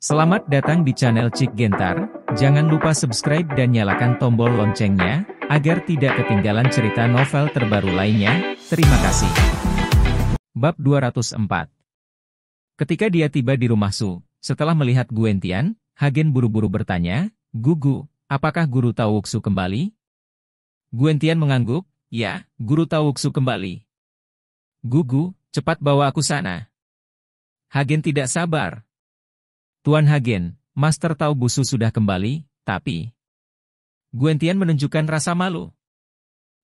Selamat datang di channel Cik Gentar, jangan lupa subscribe dan nyalakan tombol loncengnya, agar tidak ketinggalan cerita novel terbaru lainnya, terima kasih. Bab 204 Ketika dia tiba di rumah Su, setelah melihat Guentian, Hagen buru-buru bertanya, Gugu, apakah guru Tawuksu kembali? Guentian mengangguk, ya, guru Tawuksu kembali. Gugu, cepat bawa aku sana. Hagen tidak sabar, Tuan Hagen, Master Tau Busu sudah kembali, tapi... Guentian menunjukkan rasa malu.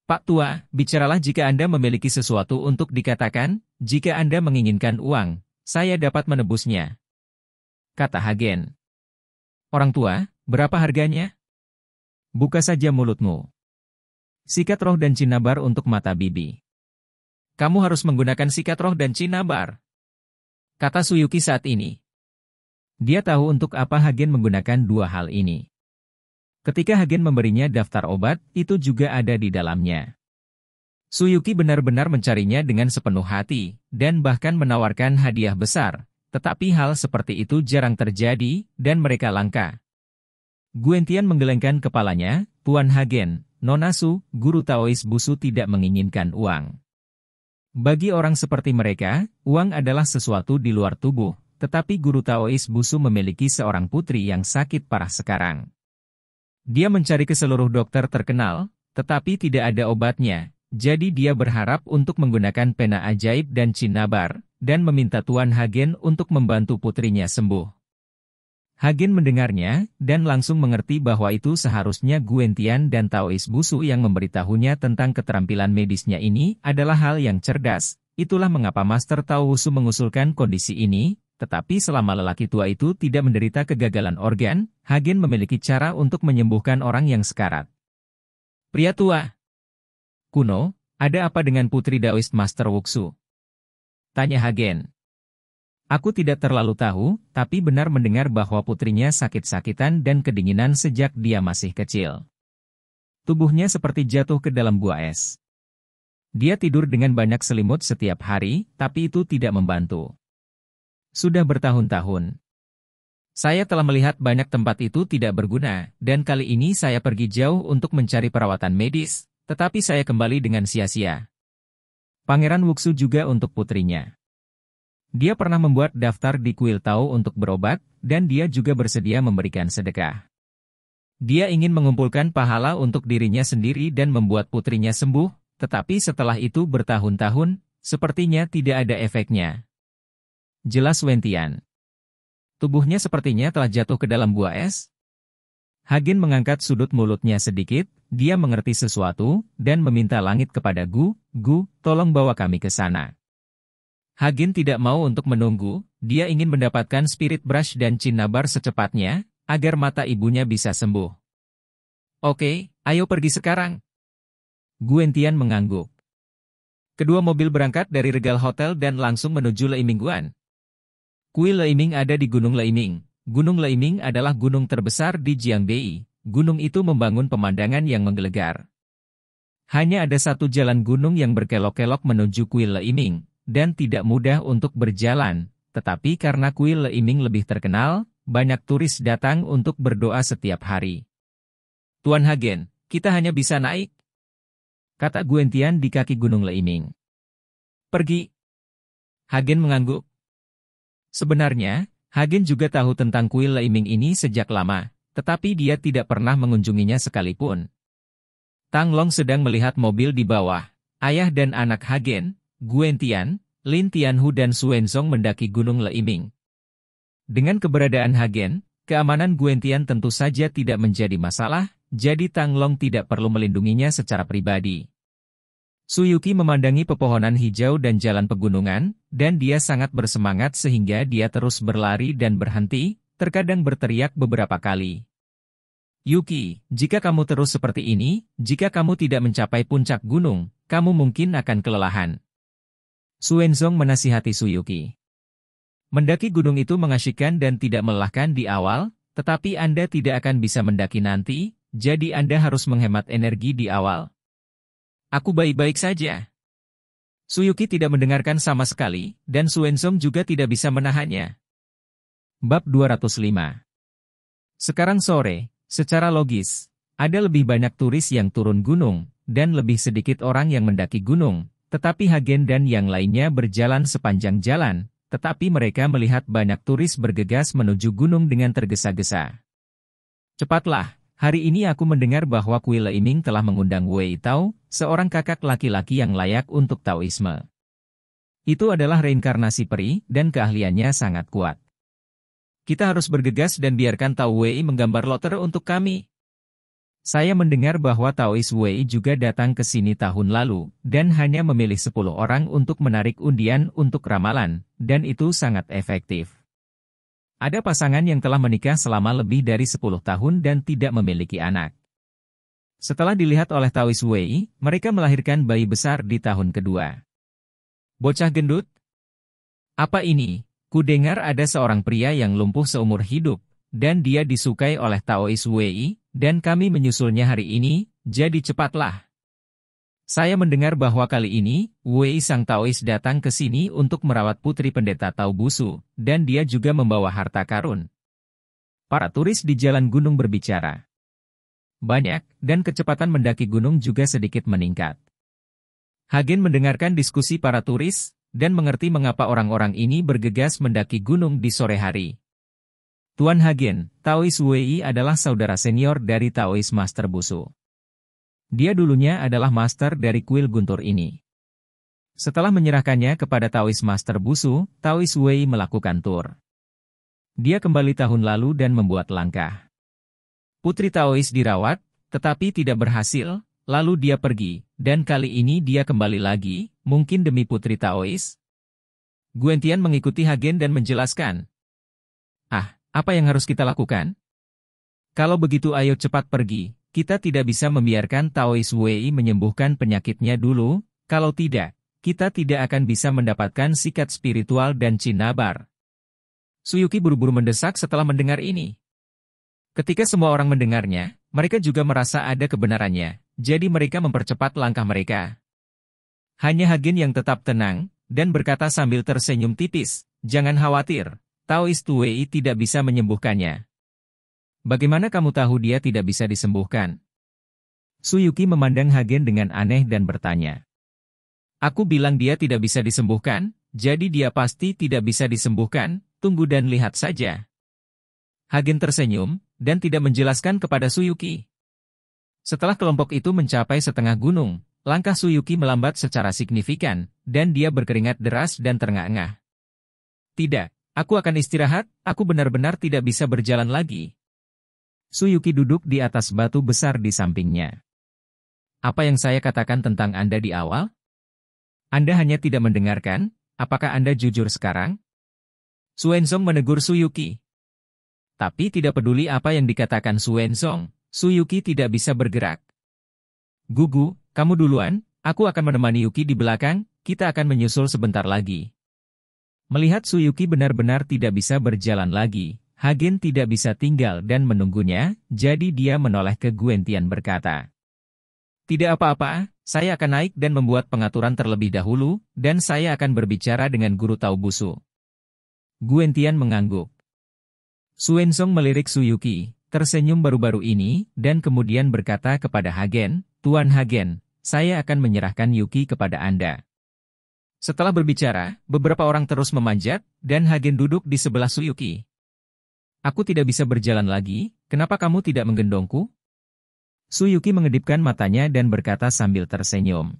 Pak Tua, bicaralah jika Anda memiliki sesuatu untuk dikatakan, jika Anda menginginkan uang, saya dapat menebusnya. Kata Hagen. Orang tua, berapa harganya? Buka saja mulutmu. Sikat roh dan cinabar untuk mata bibi. Kamu harus menggunakan sikat roh dan cinabar. Kata Suyuki saat ini. Dia tahu untuk apa Hagen menggunakan dua hal ini. Ketika Hagen memberinya daftar obat, itu juga ada di dalamnya. Suyuki benar-benar mencarinya dengan sepenuh hati, dan bahkan menawarkan hadiah besar, tetapi hal seperti itu jarang terjadi, dan mereka langka. Guentian menggelengkan kepalanya, Puan Hagen, Nonasu, guru Taois Busu tidak menginginkan uang. Bagi orang seperti mereka, uang adalah sesuatu di luar tubuh, tetapi guru Taois Busu memiliki seorang putri yang sakit parah sekarang. Dia mencari ke seluruh dokter terkenal, tetapi tidak ada obatnya, jadi dia berharap untuk menggunakan pena ajaib dan cinabar, dan meminta Tuan Hagen untuk membantu putrinya sembuh. Hagen mendengarnya, dan langsung mengerti bahwa itu seharusnya Guentian dan Taois Busu yang memberitahunya tentang keterampilan medisnya ini adalah hal yang cerdas. Itulah mengapa Master Tao Taoisu mengusulkan kondisi ini, tetapi selama lelaki tua itu tidak menderita kegagalan organ, Hagen memiliki cara untuk menyembuhkan orang yang sekarat. Pria tua Kuno, ada apa dengan putri Daoist Master Wuxu? Tanya Hagen. Aku tidak terlalu tahu, tapi benar mendengar bahwa putrinya sakit-sakitan dan kedinginan sejak dia masih kecil. Tubuhnya seperti jatuh ke dalam gua es. Dia tidur dengan banyak selimut setiap hari, tapi itu tidak membantu. Sudah bertahun-tahun. Saya telah melihat banyak tempat itu tidak berguna, dan kali ini saya pergi jauh untuk mencari perawatan medis, tetapi saya kembali dengan sia-sia. Pangeran Wuxu juga untuk putrinya. Dia pernah membuat daftar di Kuil Tao untuk berobat, dan dia juga bersedia memberikan sedekah. Dia ingin mengumpulkan pahala untuk dirinya sendiri dan membuat putrinya sembuh, tetapi setelah itu bertahun-tahun, sepertinya tidak ada efeknya. Jelas Wentian. Tubuhnya sepertinya telah jatuh ke dalam buah es. Hagen mengangkat sudut mulutnya sedikit, dia mengerti sesuatu, dan meminta langit kepada Gu, Gu, tolong bawa kami ke sana. Hagen tidak mau untuk menunggu, dia ingin mendapatkan spirit brush dan cinnabar secepatnya, agar mata ibunya bisa sembuh. Oke, ayo pergi sekarang. Guentian mengangguk. Kedua mobil berangkat dari Regal Hotel dan langsung menuju Leimingguan. Kuil Leiming ada di Gunung Leiming. Gunung Leiming adalah gunung terbesar di Jiangbei. Gunung itu membangun pemandangan yang menggelegar. Hanya ada satu jalan gunung yang berkelok-kelok menuju Kuil Leiming, dan tidak mudah untuk berjalan, tetapi karena Kuil Leiming lebih terkenal, banyak turis datang untuk berdoa setiap hari. Tuan Hagen, kita hanya bisa naik? Kata Guentian di kaki Gunung Leiming. Pergi. Hagen mengangguk, Sebenarnya, Hagen juga tahu tentang kuil Leiming ini sejak lama, tetapi dia tidak pernah mengunjunginya sekalipun. Tang Long sedang melihat mobil di bawah. Ayah dan anak Hagen, Guen Tian, Lin Tianhu dan Suenzong mendaki Gunung Leiming. Dengan keberadaan Hagen, keamanan Guentian tentu saja tidak menjadi masalah, jadi Tang Long tidak perlu melindunginya secara pribadi. Suyuki memandangi pepohonan hijau dan jalan pegunungan, dan dia sangat bersemangat sehingga dia terus berlari dan berhenti, terkadang berteriak beberapa kali. Yuki, jika kamu terus seperti ini, jika kamu tidak mencapai puncak gunung, kamu mungkin akan kelelahan. Suenzong menasihati Suyuki. Mendaki gunung itu mengasyikkan dan tidak melelahkan di awal, tetapi Anda tidak akan bisa mendaki nanti, jadi Anda harus menghemat energi di awal. Aku baik-baik saja. Suyuki tidak mendengarkan sama sekali, dan Suensom juga tidak bisa menahannya. Bab 205 Sekarang sore, secara logis, ada lebih banyak turis yang turun gunung, dan lebih sedikit orang yang mendaki gunung, tetapi Hagen dan yang lainnya berjalan sepanjang jalan, tetapi mereka melihat banyak turis bergegas menuju gunung dengan tergesa-gesa. Cepatlah, Hari ini aku mendengar bahwa Kui Leiming telah mengundang Wei Tao, seorang kakak laki-laki yang layak untuk Taoisme. Itu adalah reinkarnasi peri, dan keahliannya sangat kuat. Kita harus bergegas dan biarkan Tao Wei menggambar loter untuk kami. Saya mendengar bahwa Taois Wei juga datang ke sini tahun lalu, dan hanya memilih 10 orang untuk menarik undian untuk ramalan, dan itu sangat efektif. Ada pasangan yang telah menikah selama lebih dari 10 tahun dan tidak memiliki anak. Setelah dilihat oleh Tawis Wei, mereka melahirkan bayi besar di tahun kedua. Bocah gendut? Apa ini? Kudengar ada seorang pria yang lumpuh seumur hidup, dan dia disukai oleh Taois Wei, dan kami menyusulnya hari ini, jadi cepatlah. Saya mendengar bahwa kali ini, Wei Sang Taois datang ke sini untuk merawat putri pendeta Tao Busu, dan dia juga membawa harta karun. Para turis di jalan gunung berbicara. Banyak, dan kecepatan mendaki gunung juga sedikit meningkat. Hagen mendengarkan diskusi para turis, dan mengerti mengapa orang-orang ini bergegas mendaki gunung di sore hari. Tuan Hagen, Taois Wei adalah saudara senior dari Taois Master Busu. Dia dulunya adalah master dari kuil guntur ini. Setelah menyerahkannya kepada Taois Master Busu, Taois Wei melakukan tur. Dia kembali tahun lalu dan membuat langkah. Putri Taois dirawat, tetapi tidak berhasil, lalu dia pergi, dan kali ini dia kembali lagi, mungkin demi putri Taois. Guentian mengikuti Hagen dan menjelaskan. Ah, apa yang harus kita lakukan? Kalau begitu ayo cepat pergi, kita tidak bisa membiarkan Taois Wei menyembuhkan penyakitnya dulu, kalau tidak, kita tidak akan bisa mendapatkan sikat spiritual dan cinabar. Suyuki buru-buru mendesak setelah mendengar ini. Ketika semua orang mendengarnya, mereka juga merasa ada kebenarannya, jadi mereka mempercepat langkah mereka. Hanya Hagen yang tetap tenang, dan berkata sambil tersenyum tipis, jangan khawatir, Taoist Wei tidak bisa menyembuhkannya. Bagaimana kamu tahu dia tidak bisa disembuhkan? Suyuki memandang Hagen dengan aneh dan bertanya. Aku bilang dia tidak bisa disembuhkan, jadi dia pasti tidak bisa disembuhkan, tunggu dan lihat saja. Hagen tersenyum, dan tidak menjelaskan kepada Suyuki. Setelah kelompok itu mencapai setengah gunung, langkah Suyuki melambat secara signifikan, dan dia berkeringat deras dan terengah-engah. Tidak, aku akan istirahat, aku benar-benar tidak bisa berjalan lagi. Suyuki duduk di atas batu besar di sampingnya. Apa yang saya katakan tentang Anda di awal? Anda hanya tidak mendengarkan, apakah Anda jujur sekarang? Suensong menegur Suyuki. Tapi tidak peduli apa yang dikatakan Suensong, Suyuki tidak bisa bergerak. Gugu, kamu duluan, aku akan menemani Yuki di belakang, kita akan menyusul sebentar lagi. Melihat Suyuki benar-benar tidak bisa berjalan lagi, Hagen tidak bisa tinggal dan menunggunya, jadi dia menoleh ke Guentian berkata, Tidak apa-apa, saya akan naik dan membuat pengaturan terlebih dahulu, dan saya akan berbicara dengan guru Taubusu. Guentian mengangguk. Suensong melirik Suyuki, tersenyum baru-baru ini, dan kemudian berkata kepada Hagen, Tuan Hagen, saya akan menyerahkan Yuki kepada Anda. Setelah berbicara, beberapa orang terus memanjat, dan Hagen duduk di sebelah Suyuki, Aku tidak bisa berjalan lagi, kenapa kamu tidak menggendongku? Suyuki mengedipkan matanya dan berkata sambil tersenyum.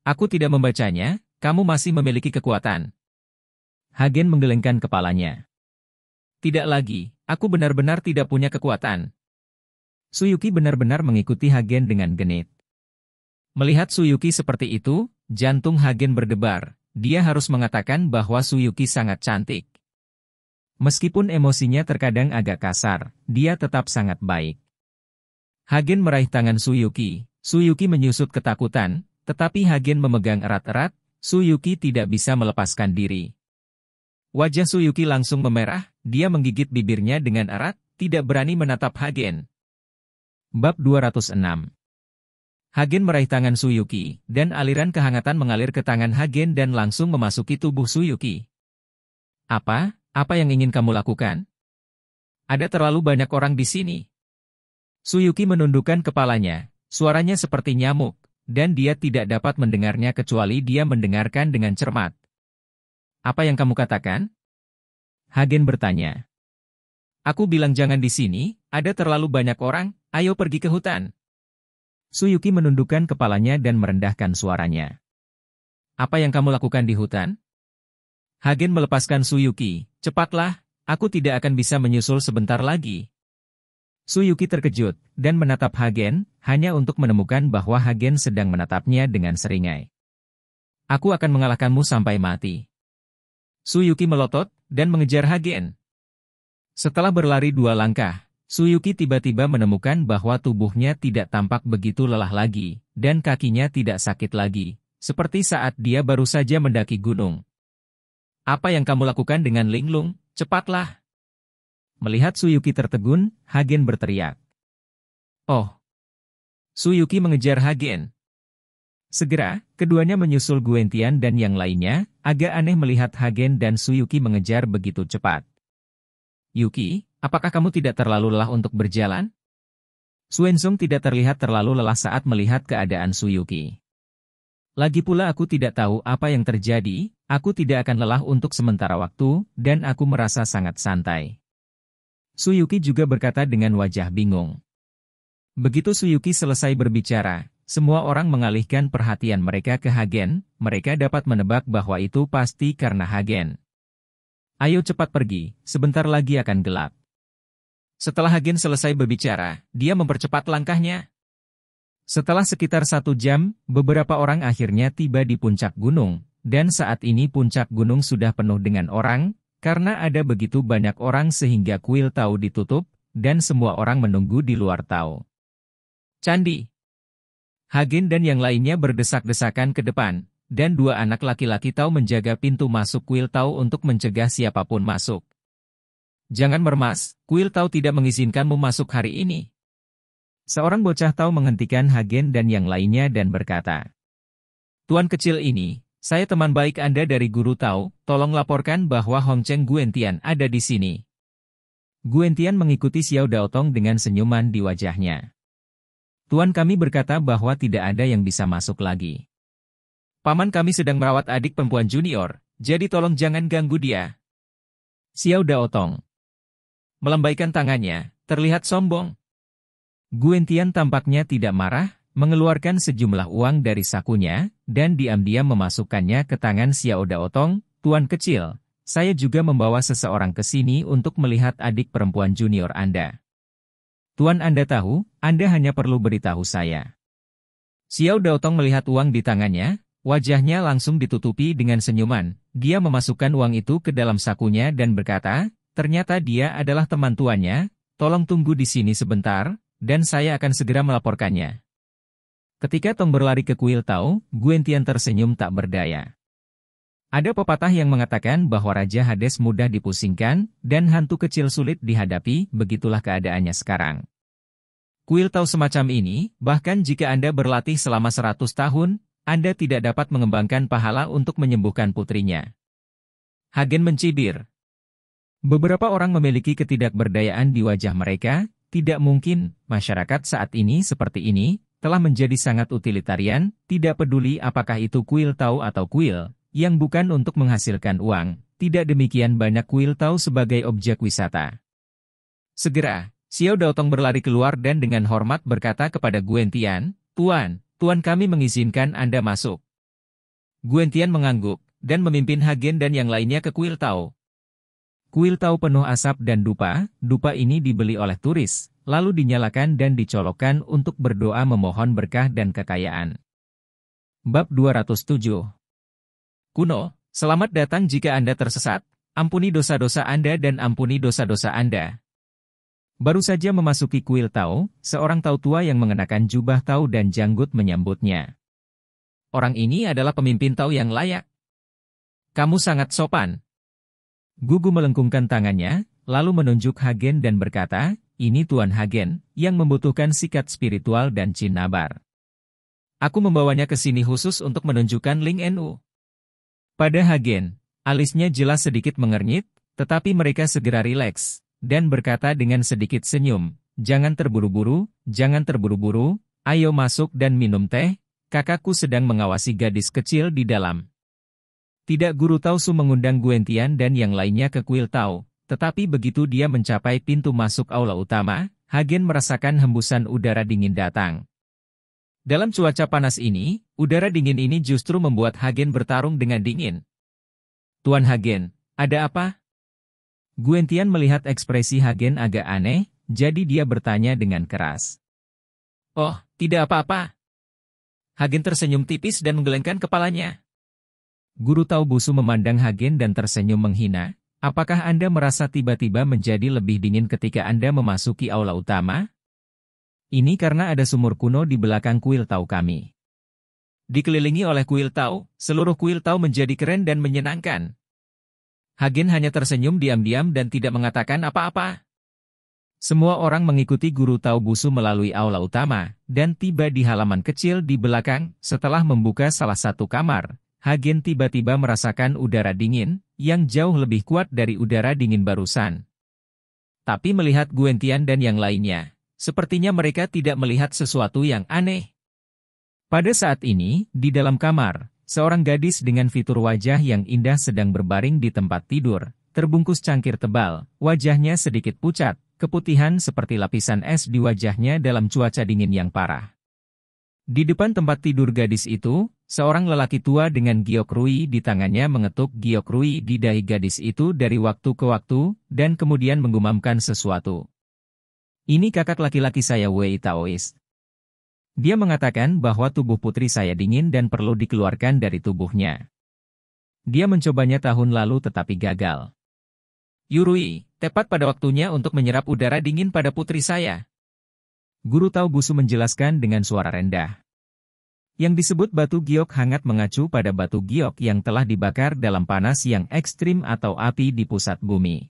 Aku tidak membacanya, kamu masih memiliki kekuatan. Hagen menggelengkan kepalanya. Tidak lagi, aku benar-benar tidak punya kekuatan. Suyuki benar-benar mengikuti Hagen dengan genit. Melihat Suyuki seperti itu, jantung Hagen berdebar. Dia harus mengatakan bahwa Suyuki sangat cantik. Meskipun emosinya terkadang agak kasar, dia tetap sangat baik. Hagen meraih tangan Suyuki. Suyuki menyusut ketakutan, tetapi Hagen memegang erat-erat, Suyuki tidak bisa melepaskan diri. Wajah Suyuki langsung memerah, dia menggigit bibirnya dengan erat, tidak berani menatap Hagen. Bab 206 Hagen meraih tangan Suyuki, dan aliran kehangatan mengalir ke tangan Hagen dan langsung memasuki tubuh Suyuki. Apa? Apa yang ingin kamu lakukan? Ada terlalu banyak orang di sini. Suyuki menundukkan kepalanya, suaranya seperti nyamuk, dan dia tidak dapat mendengarnya kecuali dia mendengarkan dengan cermat. Apa yang kamu katakan? Hagen bertanya. Aku bilang jangan di sini, ada terlalu banyak orang, ayo pergi ke hutan. Suyuki menundukkan kepalanya dan merendahkan suaranya. Apa yang kamu lakukan di hutan? Hagen melepaskan Suyuki, Cepatlah, aku tidak akan bisa menyusul sebentar lagi. Suyuki terkejut dan menatap Hagen hanya untuk menemukan bahwa Hagen sedang menatapnya dengan seringai. Aku akan mengalahkanmu sampai mati. Suyuki melotot dan mengejar Hagen. Setelah berlari dua langkah, Suyuki tiba-tiba menemukan bahwa tubuhnya tidak tampak begitu lelah lagi dan kakinya tidak sakit lagi, seperti saat dia baru saja mendaki gunung. Apa yang kamu lakukan dengan linglung? Cepatlah! Melihat Suyuki tertegun, Hagen berteriak. Oh! Suyuki mengejar Hagen. Segera, keduanya menyusul Guentian dan yang lainnya, agak aneh melihat Hagen dan Suyuki mengejar begitu cepat. Yuki, apakah kamu tidak terlalu lelah untuk berjalan? Suensung tidak terlihat terlalu lelah saat melihat keadaan Suyuki. Lagi pula aku tidak tahu apa yang terjadi, aku tidak akan lelah untuk sementara waktu, dan aku merasa sangat santai. Suyuki juga berkata dengan wajah bingung. Begitu Suyuki selesai berbicara, semua orang mengalihkan perhatian mereka ke Hagen, mereka dapat menebak bahwa itu pasti karena Hagen. Ayo cepat pergi, sebentar lagi akan gelap. Setelah Hagen selesai berbicara, dia mempercepat langkahnya, setelah sekitar satu jam, beberapa orang akhirnya tiba di puncak gunung, dan saat ini puncak gunung sudah penuh dengan orang, karena ada begitu banyak orang sehingga kuil tahu ditutup, dan semua orang menunggu di luar tahu. Candi Hagen dan yang lainnya berdesak-desakan ke depan, dan dua anak laki-laki tahu menjaga pintu masuk kuil tahu untuk mencegah siapapun masuk. Jangan mermas, kuil tahu tidak mengizinkanmu masuk hari ini. Seorang bocah tahu menghentikan Hagen dan yang lainnya dan berkata, Tuan kecil ini, saya teman baik Anda dari Guru tahu, tolong laporkan bahwa Hong Cheng Guentian ada di sini. Guentian mengikuti Xiao Daotong dengan senyuman di wajahnya. Tuan kami berkata bahwa tidak ada yang bisa masuk lagi. Paman kami sedang merawat adik perempuan junior, jadi tolong jangan ganggu dia. Xiao Daotong melambaikan tangannya, terlihat sombong. Guentian tampaknya tidak marah, mengeluarkan sejumlah uang dari sakunya, dan diam-diam memasukkannya ke tangan Xiao Daotong, Tuan kecil, saya juga membawa seseorang ke sini untuk melihat adik perempuan junior Anda. Tuan Anda tahu, Anda hanya perlu beritahu saya. Xiao Daotong melihat uang di tangannya, wajahnya langsung ditutupi dengan senyuman. Dia memasukkan uang itu ke dalam sakunya dan berkata, ternyata dia adalah teman tuannya, tolong tunggu di sini sebentar, dan saya akan segera melaporkannya. Ketika Tong berlari ke kuil Tao, Guentian tersenyum tak berdaya. Ada pepatah yang mengatakan bahwa Raja Hades mudah dipusingkan, dan hantu kecil sulit dihadapi, begitulah keadaannya sekarang. Kuil Tao semacam ini, bahkan jika Anda berlatih selama 100 tahun, Anda tidak dapat mengembangkan pahala untuk menyembuhkan putrinya. Hagen mencibir. Beberapa orang memiliki ketidakberdayaan di wajah mereka, tidak mungkin, masyarakat saat ini seperti ini, telah menjadi sangat utilitarian, tidak peduli apakah itu kuil tau atau kuil, yang bukan untuk menghasilkan uang, tidak demikian banyak kuil tau sebagai objek wisata. Segera, Xiao Daotong berlari keluar dan dengan hormat berkata kepada Guentian, Tuan, Tuan kami mengizinkan Anda masuk. Guentian mengangguk, dan memimpin Hagen dan yang lainnya ke kuil tau. Kuil tahu penuh asap dan dupa, dupa ini dibeli oleh turis, lalu dinyalakan dan dicolokkan untuk berdoa memohon berkah dan kekayaan. Bab 207 Kuno, selamat datang jika Anda tersesat, ampuni dosa-dosa Anda dan ampuni dosa-dosa Anda. Baru saja memasuki kuil tahu, seorang tahu tua yang mengenakan jubah tahu dan janggut menyambutnya. Orang ini adalah pemimpin tahu yang layak. Kamu sangat sopan, Gugu melengkungkan tangannya, lalu menunjuk Hagen dan berkata, ini Tuan Hagen, yang membutuhkan sikat spiritual dan cinnabar. Aku membawanya ke sini khusus untuk menunjukkan link NU. Pada Hagen, alisnya jelas sedikit mengernyit, tetapi mereka segera rileks, dan berkata dengan sedikit senyum, jangan terburu-buru, jangan terburu-buru, ayo masuk dan minum teh, kakakku sedang mengawasi gadis kecil di dalam. Tidak Guru Tausu mengundang Guentian dan yang lainnya ke kuil Tao, tetapi begitu dia mencapai pintu masuk aula utama, Hagen merasakan hembusan udara dingin datang. Dalam cuaca panas ini, udara dingin ini justru membuat Hagen bertarung dengan dingin. Tuan Hagen, ada apa? Guentian melihat ekspresi Hagen agak aneh, jadi dia bertanya dengan keras. Oh, tidak apa-apa. Hagen tersenyum tipis dan menggelengkan kepalanya. Guru Busu memandang Hagen dan tersenyum menghina, apakah Anda merasa tiba-tiba menjadi lebih dingin ketika Anda memasuki aula utama? Ini karena ada sumur kuno di belakang kuil Tau kami. Dikelilingi oleh kuil Tau, seluruh kuil Tau menjadi keren dan menyenangkan. Hagen hanya tersenyum diam-diam dan tidak mengatakan apa-apa. Semua orang mengikuti guru Tau Busu melalui aula utama, dan tiba di halaman kecil di belakang setelah membuka salah satu kamar, Hagen tiba-tiba merasakan udara dingin, yang jauh lebih kuat dari udara dingin barusan. Tapi melihat Guentian dan yang lainnya, sepertinya mereka tidak melihat sesuatu yang aneh. Pada saat ini, di dalam kamar, seorang gadis dengan fitur wajah yang indah sedang berbaring di tempat tidur, terbungkus cangkir tebal, wajahnya sedikit pucat, keputihan seperti lapisan es di wajahnya dalam cuaca dingin yang parah. Di depan tempat tidur gadis itu, seorang lelaki tua dengan giok rui di tangannya mengetuk giok rui di dahi gadis itu dari waktu ke waktu, dan kemudian menggumamkan sesuatu. Ini kakak laki-laki saya Wei Taoist. Dia mengatakan bahwa tubuh putri saya dingin dan perlu dikeluarkan dari tubuhnya. Dia mencobanya tahun lalu tetapi gagal. Yurui, tepat pada waktunya untuk menyerap udara dingin pada putri saya. Guru Tao Gusu menjelaskan dengan suara rendah. Yang disebut batu giok hangat mengacu pada batu giok yang telah dibakar dalam panas yang ekstrim atau api di pusat bumi.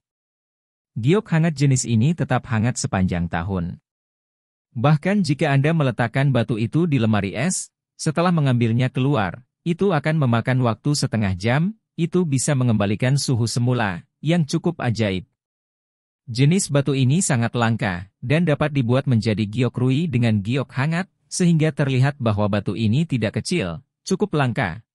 Giok hangat jenis ini tetap hangat sepanjang tahun. Bahkan jika Anda meletakkan batu itu di lemari es, setelah mengambilnya keluar, itu akan memakan waktu setengah jam, itu bisa mengembalikan suhu semula, yang cukup ajaib. Jenis batu ini sangat langka, dan dapat dibuat menjadi giok rui dengan giok hangat, sehingga terlihat bahwa batu ini tidak kecil, cukup langka.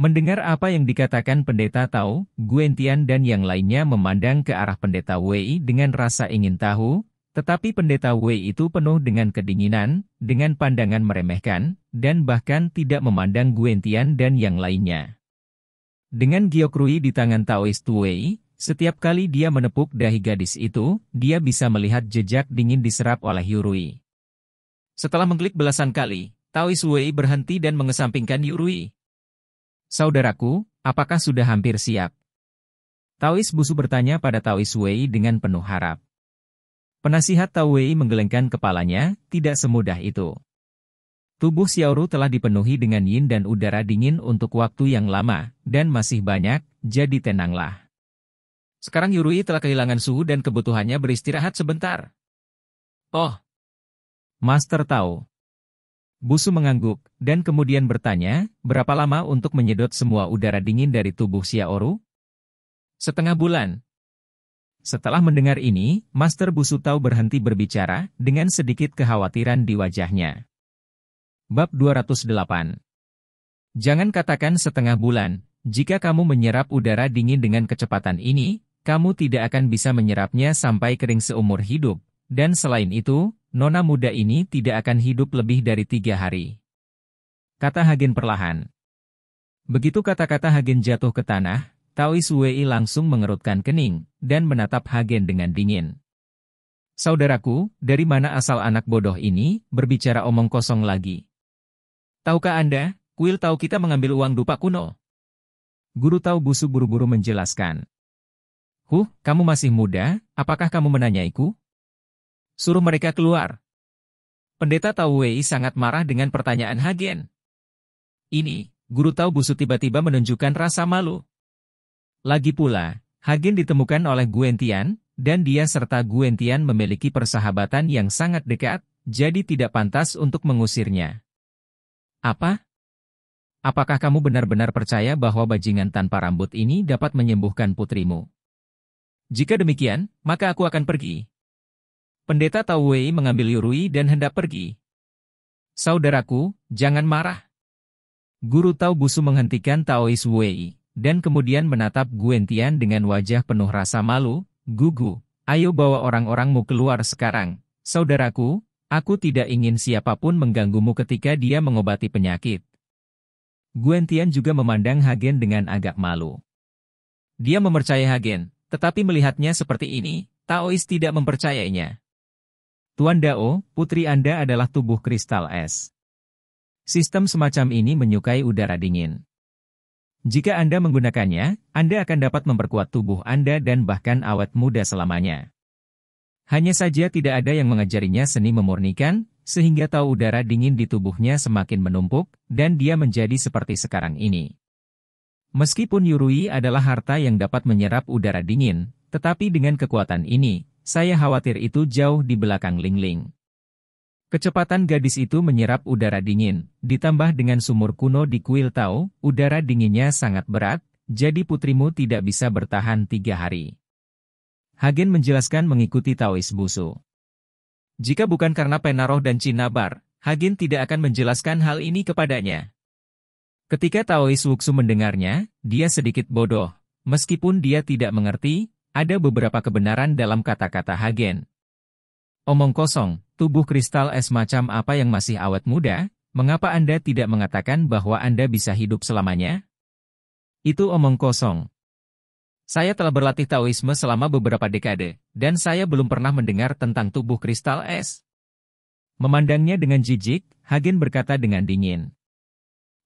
Mendengar apa yang dikatakan pendeta Tao, Guentian dan yang lainnya memandang ke arah pendeta Wei dengan rasa ingin tahu, tetapi pendeta Wei itu penuh dengan kedinginan, dengan pandangan meremehkan, dan bahkan tidak memandang Guentian dan yang lainnya. Dengan giok rui di tangan Taoist Wei, setiap kali dia menepuk dahi gadis itu, dia bisa melihat jejak dingin diserap oleh Yurui. Setelah mengklik belasan kali, Taois Wei berhenti dan mengesampingkan Yurui. Saudaraku, apakah sudah hampir siap? Taois Busu bertanya pada Taois Wei dengan penuh harap. Penasihat Tao Wei menggelengkan kepalanya, tidak semudah itu. Tubuh Xiaoru telah dipenuhi dengan yin dan udara dingin untuk waktu yang lama, dan masih banyak, jadi tenanglah. Sekarang Yurui telah kehilangan suhu dan kebutuhannya beristirahat sebentar. Oh. Master tahu. Busu mengangguk, dan kemudian bertanya, berapa lama untuk menyedot semua udara dingin dari tubuh Xiaoru? Setengah bulan. Setelah mendengar ini, Master Busu tahu berhenti berbicara, dengan sedikit kekhawatiran di wajahnya. Bab 208 Jangan katakan setengah bulan, jika kamu menyerap udara dingin dengan kecepatan ini, kamu tidak akan bisa menyerapnya sampai kering seumur hidup, dan selain itu, nona muda ini tidak akan hidup lebih dari tiga hari. Kata Hagen perlahan. Begitu kata-kata Hagen jatuh ke tanah, Taois Wei langsung mengerutkan kening, dan menatap Hagen dengan dingin. Saudaraku, dari mana asal anak bodoh ini, berbicara omong kosong lagi. Tahukah Anda, kuil tahu kita mengambil uang dupa kuno? Guru tahu busu buru-buru menjelaskan. Huh, kamu masih muda, apakah kamu menanyaiku? Suruh mereka keluar. Pendeta Tao Wei sangat marah dengan pertanyaan Hagen. Ini, guru Tao Busu tiba-tiba menunjukkan rasa malu. Lagi pula, Hagen ditemukan oleh Guentian, dan dia serta Guentian memiliki persahabatan yang sangat dekat, jadi tidak pantas untuk mengusirnya. Apa? Apakah kamu benar-benar percaya bahwa bajingan tanpa rambut ini dapat menyembuhkan putrimu? Jika demikian, maka aku akan pergi. Pendeta Tao Wei mengambil Yurui dan hendak pergi. Saudaraku, jangan marah. Guru Tao Busu menghentikan Taois Wei, dan kemudian menatap Guentian dengan wajah penuh rasa malu, gugu. Ayo bawa orang-orangmu keluar sekarang. Saudaraku, aku tidak ingin siapapun mengganggumu ketika dia mengobati penyakit. Guentian juga memandang Hagen dengan agak malu. Dia mempercayai Hagen, tetapi melihatnya seperti ini, Taois tidak mempercayainya. Tuan Dao, putri Anda adalah tubuh kristal es. Sistem semacam ini menyukai udara dingin. Jika Anda menggunakannya, Anda akan dapat memperkuat tubuh Anda dan bahkan awet muda selamanya. Hanya saja tidak ada yang mengajarinya seni memurnikan, sehingga tahu udara dingin di tubuhnya semakin menumpuk, dan dia menjadi seperti sekarang ini. Meskipun Yurui adalah harta yang dapat menyerap udara dingin, tetapi dengan kekuatan ini, saya khawatir itu jauh di belakang Lingling. -Ling. Kecepatan gadis itu menyerap udara dingin, ditambah dengan sumur kuno di kuil Tao, udara dinginnya sangat berat, jadi putrimu tidak bisa bertahan tiga hari. Hagen menjelaskan mengikuti Taois Busu. Jika bukan karena Penaroh dan Cinabar, Hagen tidak akan menjelaskan hal ini kepadanya. Ketika Taois Wuxu mendengarnya, dia sedikit bodoh. Meskipun dia tidak mengerti, ada beberapa kebenaran dalam kata-kata Hagen. Omong kosong, tubuh kristal es macam apa yang masih awet muda, mengapa Anda tidak mengatakan bahwa Anda bisa hidup selamanya? Itu omong kosong. Saya telah berlatih Taoisme selama beberapa dekade, dan saya belum pernah mendengar tentang tubuh kristal es. Memandangnya dengan jijik, Hagen berkata dengan dingin.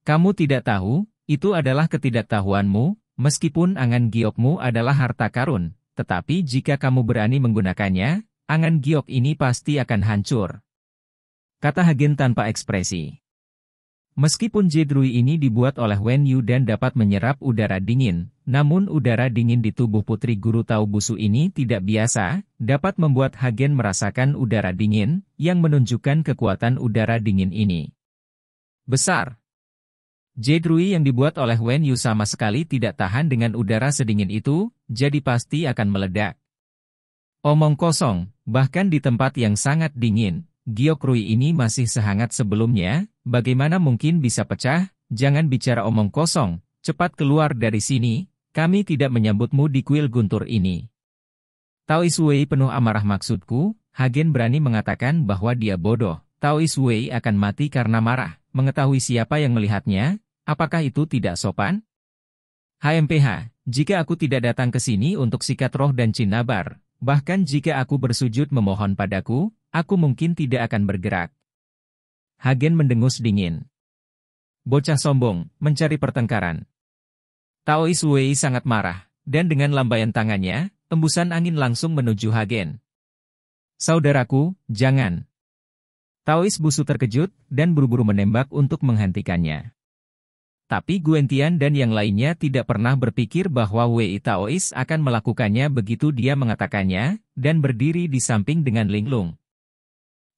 Kamu tidak tahu, itu adalah ketidaktahuanmu, meskipun angan giokmu adalah harta karun, tetapi jika kamu berani menggunakannya, angan giok ini pasti akan hancur. Kata Hagen tanpa ekspresi. Meskipun Jedrui ini dibuat oleh Wen Yu dan dapat menyerap udara dingin, namun udara dingin di tubuh putri guru tahu Busu ini tidak biasa, dapat membuat Hagen merasakan udara dingin, yang menunjukkan kekuatan udara dingin ini. Besar. Rui yang dibuat oleh Wen Yu sama sekali tidak tahan dengan udara sedingin itu, jadi pasti akan meledak. Omong kosong, bahkan di tempat yang sangat dingin, giok rui ini masih sehangat sebelumnya, bagaimana mungkin bisa pecah, jangan bicara omong kosong, cepat keluar dari sini, kami tidak menyambutmu di kuil guntur ini. Taois Wei penuh amarah maksudku, Hagen berani mengatakan bahwa dia bodoh, Taois Wei akan mati karena marah mengetahui siapa yang melihatnya, Apakah itu tidak sopan? HMPH, jika aku tidak datang ke sini untuk sikat roh dan cinabar, bahkan jika aku bersujud memohon padaku, aku mungkin tidak akan bergerak. Hagen mendengus dingin. Bocah sombong, mencari pertengkaran. Taois Wei sangat marah, dan dengan lambaian tangannya, tembusan angin langsung menuju Hagen. Saudaraku, jangan. Taois busu terkejut, dan buru-buru menembak untuk menghentikannya. Tapi Guentian dan yang lainnya tidak pernah berpikir bahwa Wei Taois akan melakukannya begitu dia mengatakannya, dan berdiri di samping dengan Linglung.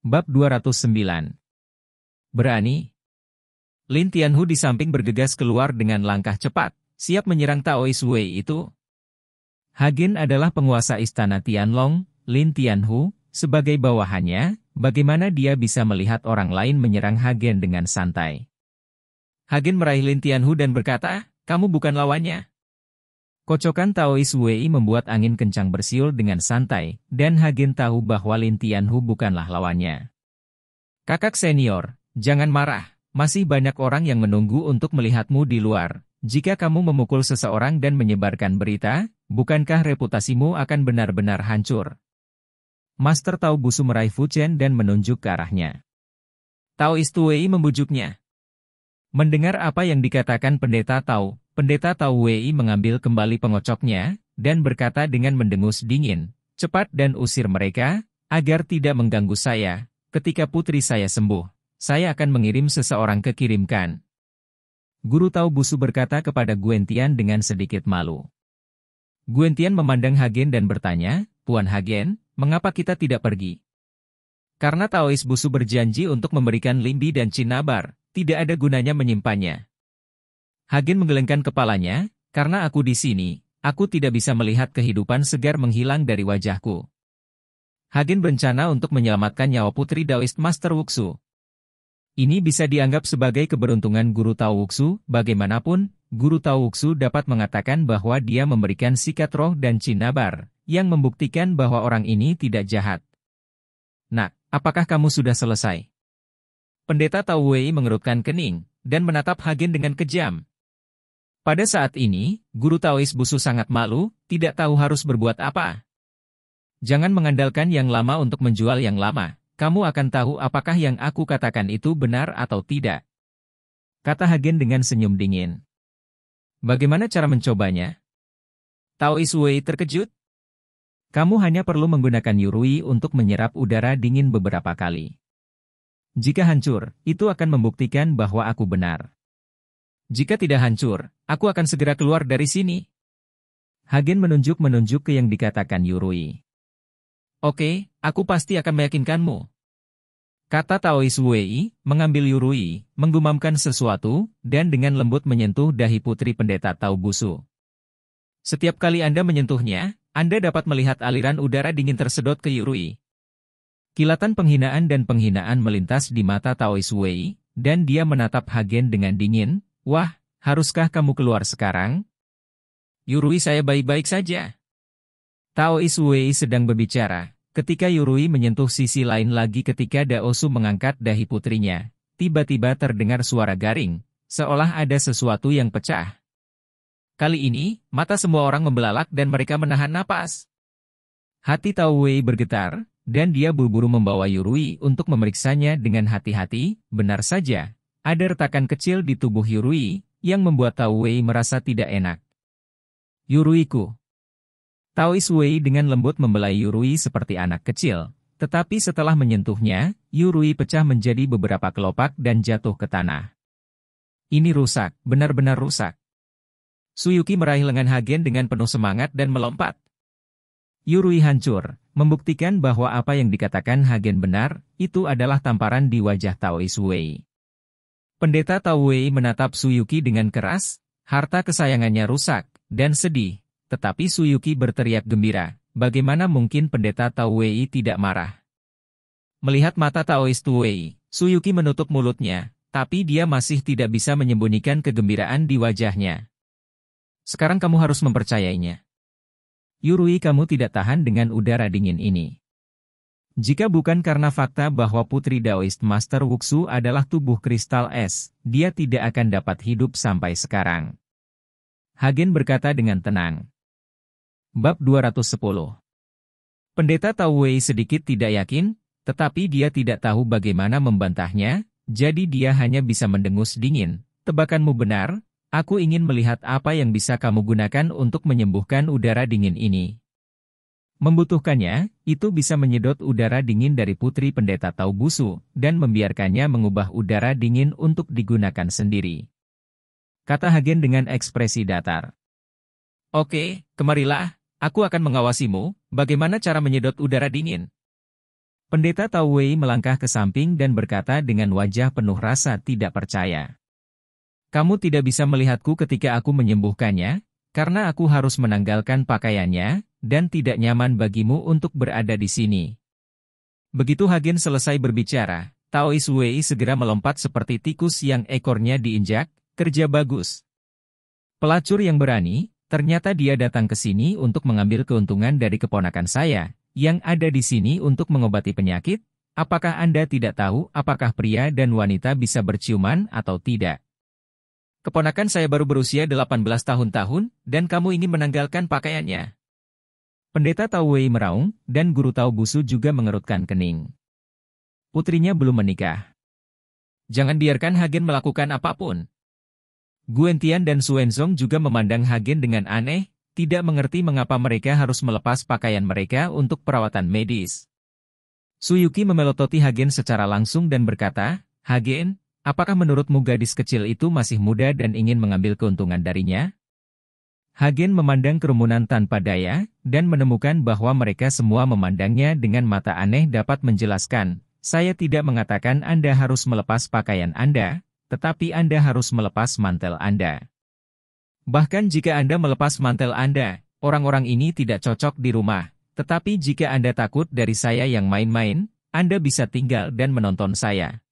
Bab 209 Berani Lin Tianhu di samping bergegas keluar dengan langkah cepat, siap menyerang Taois Wei itu. Hagen adalah penguasa istana Tianlong, Lin Tianhu, sebagai bawahannya, bagaimana dia bisa melihat orang lain menyerang Hagen dengan santai. Hagen meraih Lin Tianhu dan berkata, kamu bukan lawannya. Kocokan Taois Wei membuat angin kencang bersiul dengan santai, dan Hagen tahu bahwa Lin Tianhu bukanlah lawannya. Kakak senior, jangan marah, masih banyak orang yang menunggu untuk melihatmu di luar. Jika kamu memukul seseorang dan menyebarkan berita, bukankah reputasimu akan benar-benar hancur? Master Tao Busu meraih Fu Chen dan menunjuk ke arahnya. Tao Wei membujuknya. Mendengar apa yang dikatakan pendeta Tau, pendeta Tau Wei mengambil kembali pengocoknya, dan berkata dengan mendengus dingin, cepat dan usir mereka, agar tidak mengganggu saya, ketika putri saya sembuh, saya akan mengirim seseorang ke kirimkan. Guru Tau Busu berkata kepada Guentian dengan sedikit malu. Guentian memandang Hagen dan bertanya, Puan Hagen, mengapa kita tidak pergi? Karena Taois Busu berjanji untuk memberikan Limbi dan Cinabar, tidak ada gunanya menyimpannya. Hagen menggelengkan kepalanya, karena aku di sini, aku tidak bisa melihat kehidupan segar menghilang dari wajahku. Hagen berencana untuk menyelamatkan nyawa putri Daoist Master Wuxu. Ini bisa dianggap sebagai keberuntungan Guru Tao Wuxu, bagaimanapun, Guru Tao Wuxu dapat mengatakan bahwa dia memberikan sikat roh dan cinabar, yang membuktikan bahwa orang ini tidak jahat. Nak, apakah kamu sudah selesai? Pendeta Tao Wei mengerutkan kening, dan menatap Hagen dengan kejam. Pada saat ini, guru Taois Busu sangat malu, tidak tahu harus berbuat apa. Jangan mengandalkan yang lama untuk menjual yang lama, kamu akan tahu apakah yang aku katakan itu benar atau tidak. Kata Hagen dengan senyum dingin. Bagaimana cara mencobanya? Taois Wei terkejut. Kamu hanya perlu menggunakan Yurui untuk menyerap udara dingin beberapa kali. Jika hancur, itu akan membuktikan bahwa aku benar. Jika tidak hancur, aku akan segera keluar dari sini. Hagen menunjuk-menunjuk ke yang dikatakan Yurui. Oke, aku pasti akan meyakinkanmu. Kata Taois Wei, mengambil Yurui, menggumamkan sesuatu, dan dengan lembut menyentuh dahi putri pendeta Tao Busu. Setiap kali Anda menyentuhnya, Anda dapat melihat aliran udara dingin tersedot ke Yurui, Kilatan penghinaan dan penghinaan melintas di mata Taois Wei, dan dia menatap Hagen dengan dingin, Wah, haruskah kamu keluar sekarang? Yurui saya baik-baik saja. Taois Wei sedang berbicara, ketika Yurui menyentuh sisi lain lagi ketika Daosu mengangkat dahi putrinya, tiba-tiba terdengar suara garing, seolah ada sesuatu yang pecah. Kali ini, mata semua orang membelalak dan mereka menahan napas. Hati Tao Wei bergetar, dan dia buru-buru membawa Yurui untuk memeriksanya dengan hati-hati, benar saja, ada retakan kecil di tubuh Yurui, yang membuat Tao Wei merasa tidak enak. Yuruiku Taois Wei dengan lembut membelai Yurui seperti anak kecil, tetapi setelah menyentuhnya, Yurui pecah menjadi beberapa kelopak dan jatuh ke tanah. Ini rusak, benar-benar rusak. Suyuki meraih lengan Hagen dengan penuh semangat dan melompat. Yurui hancur, membuktikan bahwa apa yang dikatakan Hagen benar, itu adalah tamparan di wajah Taoi Pendeta Taowei menatap Suyuki dengan keras, harta kesayangannya rusak, dan sedih, tetapi Suyuki berteriak gembira, bagaimana mungkin pendeta Taowei tidak marah. Melihat mata Taois Tuwei, Suyuki menutup mulutnya, tapi dia masih tidak bisa menyembunyikan kegembiraan di wajahnya. Sekarang kamu harus mempercayainya. Yurui kamu tidak tahan dengan udara dingin ini. Jika bukan karena fakta bahwa Putri Daoist Master Wuxu adalah tubuh kristal es, dia tidak akan dapat hidup sampai sekarang. Hagen berkata dengan tenang. Bab 210 Pendeta Tao Wei sedikit tidak yakin, tetapi dia tidak tahu bagaimana membantahnya, jadi dia hanya bisa mendengus dingin. Tebakanmu benar, Aku ingin melihat apa yang bisa kamu gunakan untuk menyembuhkan udara dingin ini. Membutuhkannya, itu bisa menyedot udara dingin dari Putri Pendeta tau busu, dan membiarkannya mengubah udara dingin untuk digunakan sendiri. Kata Hagen dengan ekspresi datar. Oke, kemarilah, aku akan mengawasimu, bagaimana cara menyedot udara dingin. Pendeta Tau Wei melangkah ke samping dan berkata dengan wajah penuh rasa tidak percaya. Kamu tidak bisa melihatku ketika aku menyembuhkannya, karena aku harus menanggalkan pakaiannya, dan tidak nyaman bagimu untuk berada di sini. Begitu Hagen selesai berbicara, Tao Iswei segera melompat seperti tikus yang ekornya diinjak, kerja bagus. Pelacur yang berani, ternyata dia datang ke sini untuk mengambil keuntungan dari keponakan saya, yang ada di sini untuk mengobati penyakit, apakah Anda tidak tahu apakah pria dan wanita bisa berciuman atau tidak? Keponakan saya baru berusia 18 tahun tahun, dan kamu ingin menanggalkan pakaiannya. Pendeta Tau Wei meraung, dan guru Tau Busu juga mengerutkan kening. Putrinya belum menikah. Jangan biarkan Hagen melakukan apapun. Guentian dan Suenzong juga memandang Hagen dengan aneh, tidak mengerti mengapa mereka harus melepas pakaian mereka untuk perawatan medis. Suyuki memelototi Hagen secara langsung dan berkata, Hagen, Apakah menurutmu gadis kecil itu masih muda dan ingin mengambil keuntungan darinya? Hagen memandang kerumunan tanpa daya, dan menemukan bahwa mereka semua memandangnya dengan mata aneh dapat menjelaskan, saya tidak mengatakan Anda harus melepas pakaian Anda, tetapi Anda harus melepas mantel Anda. Bahkan jika Anda melepas mantel Anda, orang-orang ini tidak cocok di rumah, tetapi jika Anda takut dari saya yang main-main, Anda bisa tinggal dan menonton saya.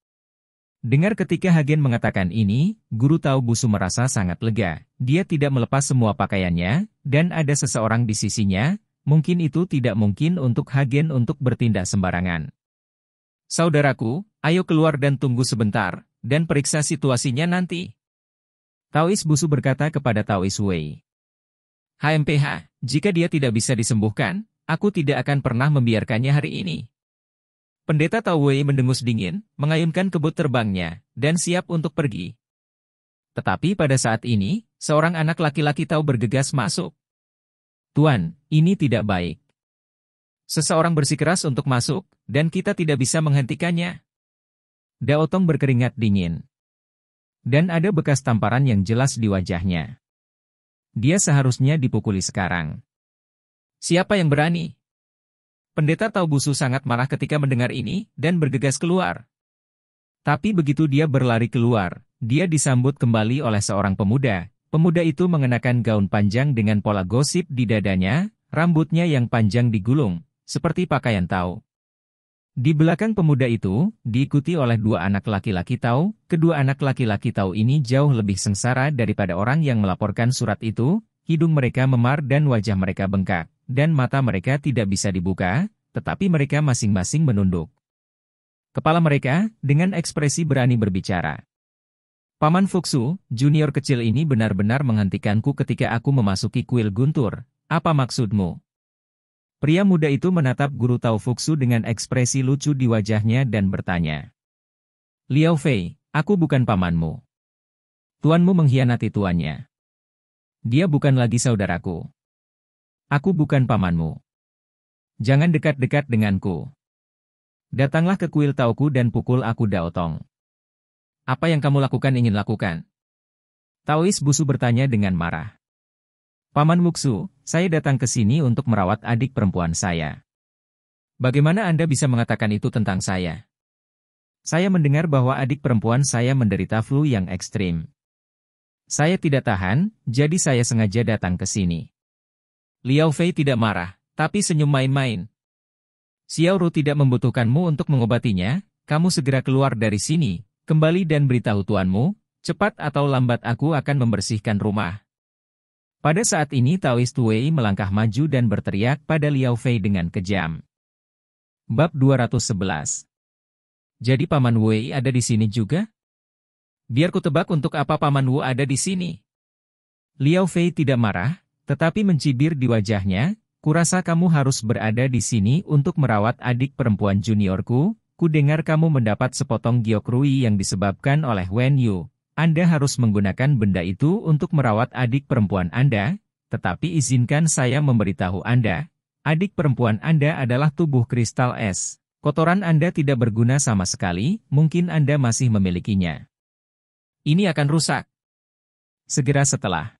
Dengar ketika Hagen mengatakan ini, guru Tao Busu merasa sangat lega. Dia tidak melepas semua pakaiannya, dan ada seseorang di sisinya, mungkin itu tidak mungkin untuk Hagen untuk bertindak sembarangan. Saudaraku, ayo keluar dan tunggu sebentar, dan periksa situasinya nanti. Taois Busu berkata kepada Taois Wei. HMPH, jika dia tidak bisa disembuhkan, aku tidak akan pernah membiarkannya hari ini. Pendeta Tawei mendengus dingin, mengayunkan kebut terbangnya, dan siap untuk pergi. Tetapi pada saat ini, seorang anak laki-laki tahu bergegas masuk. Tuan, ini tidak baik. Seseorang bersikeras untuk masuk, dan kita tidak bisa menghentikannya. Daotong berkeringat dingin. Dan ada bekas tamparan yang jelas di wajahnya. Dia seharusnya dipukuli sekarang. Siapa yang berani? Pendeta Taubusu sangat marah ketika mendengar ini dan bergegas keluar. Tapi begitu dia berlari keluar, dia disambut kembali oleh seorang pemuda. Pemuda itu mengenakan gaun panjang dengan pola gosip di dadanya, rambutnya yang panjang digulung, seperti pakaian tau. Di belakang pemuda itu, diikuti oleh dua anak laki-laki tau, kedua anak laki-laki tau ini jauh lebih sengsara daripada orang yang melaporkan surat itu, hidung mereka memar dan wajah mereka bengkak dan mata mereka tidak bisa dibuka, tetapi mereka masing-masing menunduk. Kepala mereka, dengan ekspresi berani berbicara. Paman Fuxu, junior kecil ini benar-benar menghentikanku ketika aku memasuki kuil guntur. Apa maksudmu? Pria muda itu menatap guru Tao Fuxu dengan ekspresi lucu di wajahnya dan bertanya. Liao Fei, aku bukan pamanmu. Tuanmu mengkhianati tuannya. Dia bukan lagi saudaraku. Aku bukan pamanmu. Jangan dekat-dekat denganku. Datanglah ke kuil tauku dan pukul aku daotong. Apa yang kamu lakukan ingin lakukan? Taois Busu bertanya dengan marah. Paman Muksu, saya datang ke sini untuk merawat adik perempuan saya. Bagaimana Anda bisa mengatakan itu tentang saya? Saya mendengar bahwa adik perempuan saya menderita flu yang ekstrim. Saya tidak tahan, jadi saya sengaja datang ke sini. Liao Fei tidak marah, tapi senyum main-main. Xiao Ru tidak membutuhkanmu untuk mengobatinya, kamu segera keluar dari sini, kembali dan beritahu tuanmu, cepat atau lambat aku akan membersihkan rumah. Pada saat ini Taoist Wei melangkah maju dan berteriak pada Liao Fei dengan kejam. Bab 211 Jadi Paman Wei ada di sini juga? Biar ku tebak untuk apa Paman Wu ada di sini. Liao Fei tidak marah, tetapi mencibir di wajahnya, kurasa kamu harus berada di sini untuk merawat adik perempuan juniorku, ku dengar kamu mendapat sepotong giok rui yang disebabkan oleh Wen Yu. Anda harus menggunakan benda itu untuk merawat adik perempuan Anda, tetapi izinkan saya memberitahu Anda, adik perempuan Anda adalah tubuh kristal es. Kotoran Anda tidak berguna sama sekali, mungkin Anda masih memilikinya. Ini akan rusak. Segera setelah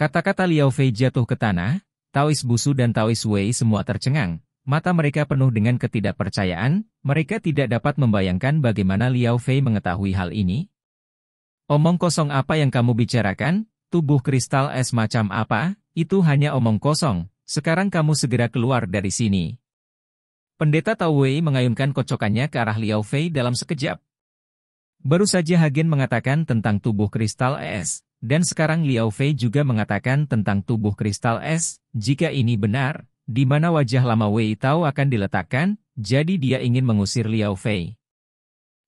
Kata-kata Liao Fei jatuh ke tanah, Taois Busu dan Taois Wei semua tercengang, mata mereka penuh dengan ketidakpercayaan, mereka tidak dapat membayangkan bagaimana Liao Fei mengetahui hal ini. Omong kosong apa yang kamu bicarakan, tubuh kristal es macam apa, itu hanya omong kosong, sekarang kamu segera keluar dari sini. Pendeta Tao Wei mengayunkan kocokannya ke arah Liao Fei dalam sekejap. Baru saja Hagen mengatakan tentang tubuh kristal es, dan sekarang Liao Fei juga mengatakan tentang tubuh kristal es, jika ini benar, di mana wajah lama Wei Tao akan diletakkan, jadi dia ingin mengusir Liao Fei.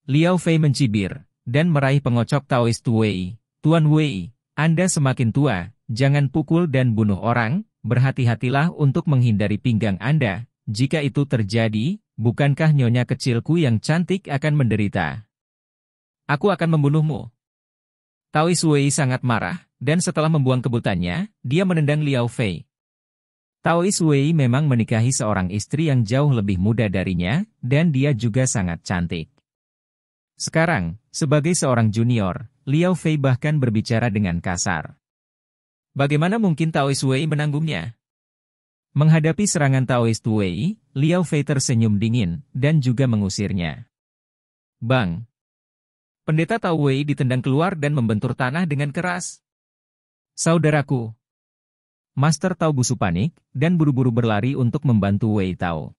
Liao Fei mencibir, dan meraih pengocok Taoist Wei. Tuan Wei, Anda semakin tua, jangan pukul dan bunuh orang, berhati-hatilah untuk menghindari pinggang Anda, jika itu terjadi, bukankah nyonya kecilku yang cantik akan menderita? Aku akan membunuhmu. Taois Wei sangat marah, dan setelah membuang kebutannya, dia menendang Liao Fei. Taois Wei memang menikahi seorang istri yang jauh lebih muda darinya, dan dia juga sangat cantik. Sekarang, sebagai seorang junior, Liao Fei bahkan berbicara dengan kasar. Bagaimana mungkin Taois Wei menanggungnya? Menghadapi serangan Taois Wei, Liao Fei tersenyum dingin, dan juga mengusirnya. Bang, Pendeta Tao Wei ditendang keluar dan membentur tanah dengan keras. Saudaraku. Master Tao Gusu panik dan buru-buru berlari untuk membantu Wei Tao.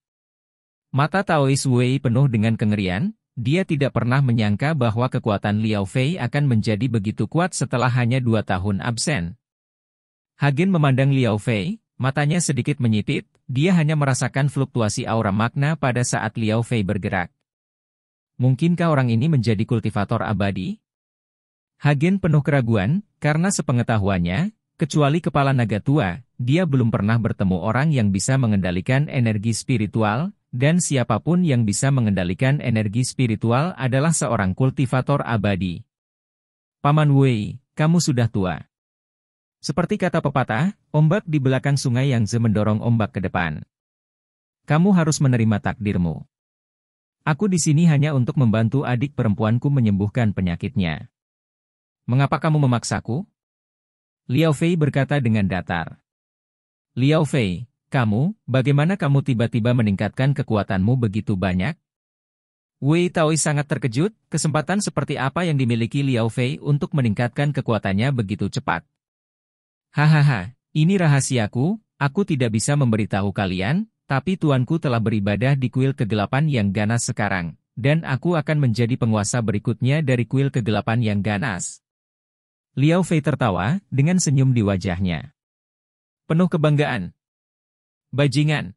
Mata Taois Wei penuh dengan kengerian, dia tidak pernah menyangka bahwa kekuatan Liao Fei akan menjadi begitu kuat setelah hanya dua tahun absen. Hagen memandang Liao Fei, matanya sedikit menyipit, dia hanya merasakan fluktuasi aura makna pada saat Liao Fei bergerak. Mungkinkah orang ini menjadi kultivator abadi? Hagen penuh keraguan, karena sepengetahuannya, kecuali kepala naga tua, dia belum pernah bertemu orang yang bisa mengendalikan energi spiritual, dan siapapun yang bisa mengendalikan energi spiritual adalah seorang kultivator abadi. Paman Wei, kamu sudah tua. Seperti kata pepatah, ombak di belakang sungai yang mendorong ombak ke depan. Kamu harus menerima takdirmu. Aku di sini hanya untuk membantu adik perempuanku menyembuhkan penyakitnya. Mengapa kamu memaksaku? Liao Fei berkata dengan datar. Liao Fei, kamu, bagaimana kamu tiba-tiba meningkatkan kekuatanmu begitu banyak? Wei Taoi sangat terkejut, kesempatan seperti apa yang dimiliki Liao Fei untuk meningkatkan kekuatannya begitu cepat. Hahaha, ini rahasiaku, aku tidak bisa memberitahu kalian, tapi tuanku telah beribadah di kuil kegelapan yang ganas sekarang, dan aku akan menjadi penguasa berikutnya dari kuil kegelapan yang ganas. Liao Fei tertawa, dengan senyum di wajahnya. Penuh kebanggaan. Bajingan.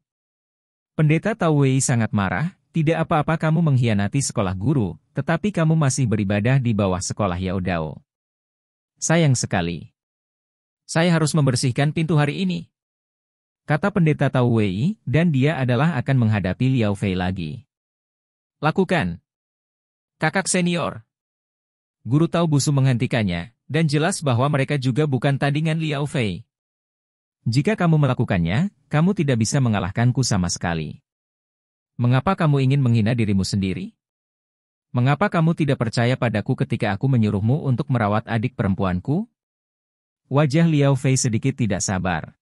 Pendeta Tao Wei sangat marah, tidak apa-apa kamu mengkhianati sekolah guru, tetapi kamu masih beribadah di bawah sekolah Yao Dao. Sayang sekali. Saya harus membersihkan pintu hari ini. Kata pendeta Tao Wei, dan dia adalah akan menghadapi Liao Fei lagi. Lakukan. Kakak senior. Guru Tao Busu menghentikannya, dan jelas bahwa mereka juga bukan tandingan Liao Fei. Jika kamu melakukannya, kamu tidak bisa mengalahkanku sama sekali. Mengapa kamu ingin menghina dirimu sendiri? Mengapa kamu tidak percaya padaku ketika aku menyuruhmu untuk merawat adik perempuanku? Wajah Liao Fei sedikit tidak sabar.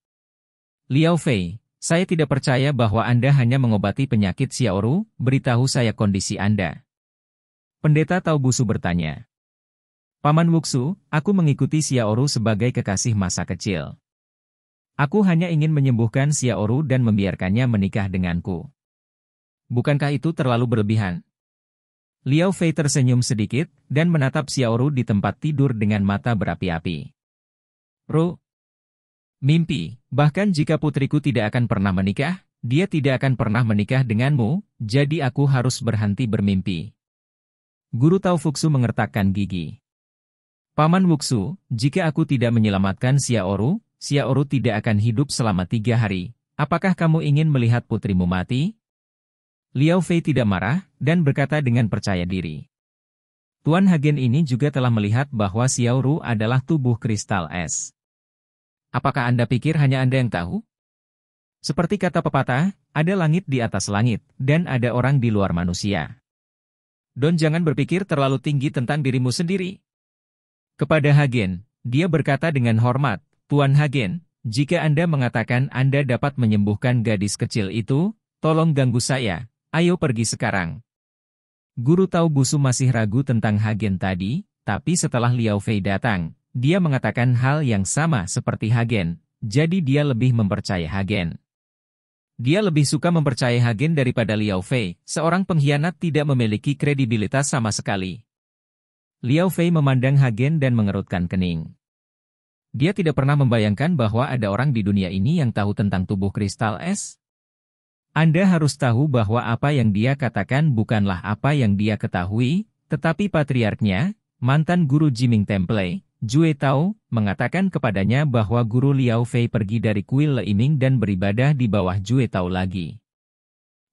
Liao Fei, saya tidak percaya bahwa Anda hanya mengobati penyakit Xiaoru, beritahu saya kondisi Anda. Pendeta Busu bertanya. Paman Wuxu, aku mengikuti Xiaoru sebagai kekasih masa kecil. Aku hanya ingin menyembuhkan Xiaoru dan membiarkannya menikah denganku. Bukankah itu terlalu berlebihan? Liao Fei tersenyum sedikit dan menatap Xiaoru di tempat tidur dengan mata berapi-api. Ru, Mimpi, bahkan jika putriku tidak akan pernah menikah, dia tidak akan pernah menikah denganmu, jadi aku harus berhenti bermimpi. Guru Tau Fuksu mengertakkan gigi. Paman Wuxu, jika aku tidak menyelamatkan Xiaoru, Xiaoru tidak akan hidup selama tiga hari. Apakah kamu ingin melihat putrimu mati? Liao Fei tidak marah dan berkata dengan percaya diri. Tuan Hagen ini juga telah melihat bahwa Xiaoru adalah tubuh kristal es. Apakah Anda pikir hanya Anda yang tahu? Seperti kata pepatah, ada langit di atas langit, dan ada orang di luar manusia. Don jangan berpikir terlalu tinggi tentang dirimu sendiri. Kepada Hagen, dia berkata dengan hormat, Tuan Hagen, jika Anda mengatakan Anda dapat menyembuhkan gadis kecil itu, tolong ganggu saya, ayo pergi sekarang. Guru tahu Busu masih ragu tentang Hagen tadi, tapi setelah Liao Fei datang, dia mengatakan hal yang sama seperti Hagen, jadi dia lebih mempercayai Hagen. Dia lebih suka mempercayai Hagen daripada Liao Fei, seorang pengkhianat tidak memiliki kredibilitas sama sekali. Liao Fei memandang Hagen dan mengerutkan kening. Dia tidak pernah membayangkan bahwa ada orang di dunia ini yang tahu tentang tubuh kristal es. Anda harus tahu bahwa apa yang dia katakan bukanlah apa yang dia ketahui, tetapi patriarknya, mantan guru Jiming Temple, Jue Tao mengatakan kepadanya bahwa guru Liao Fei pergi dari kuil Leiming dan beribadah di bawah Jue Tao lagi.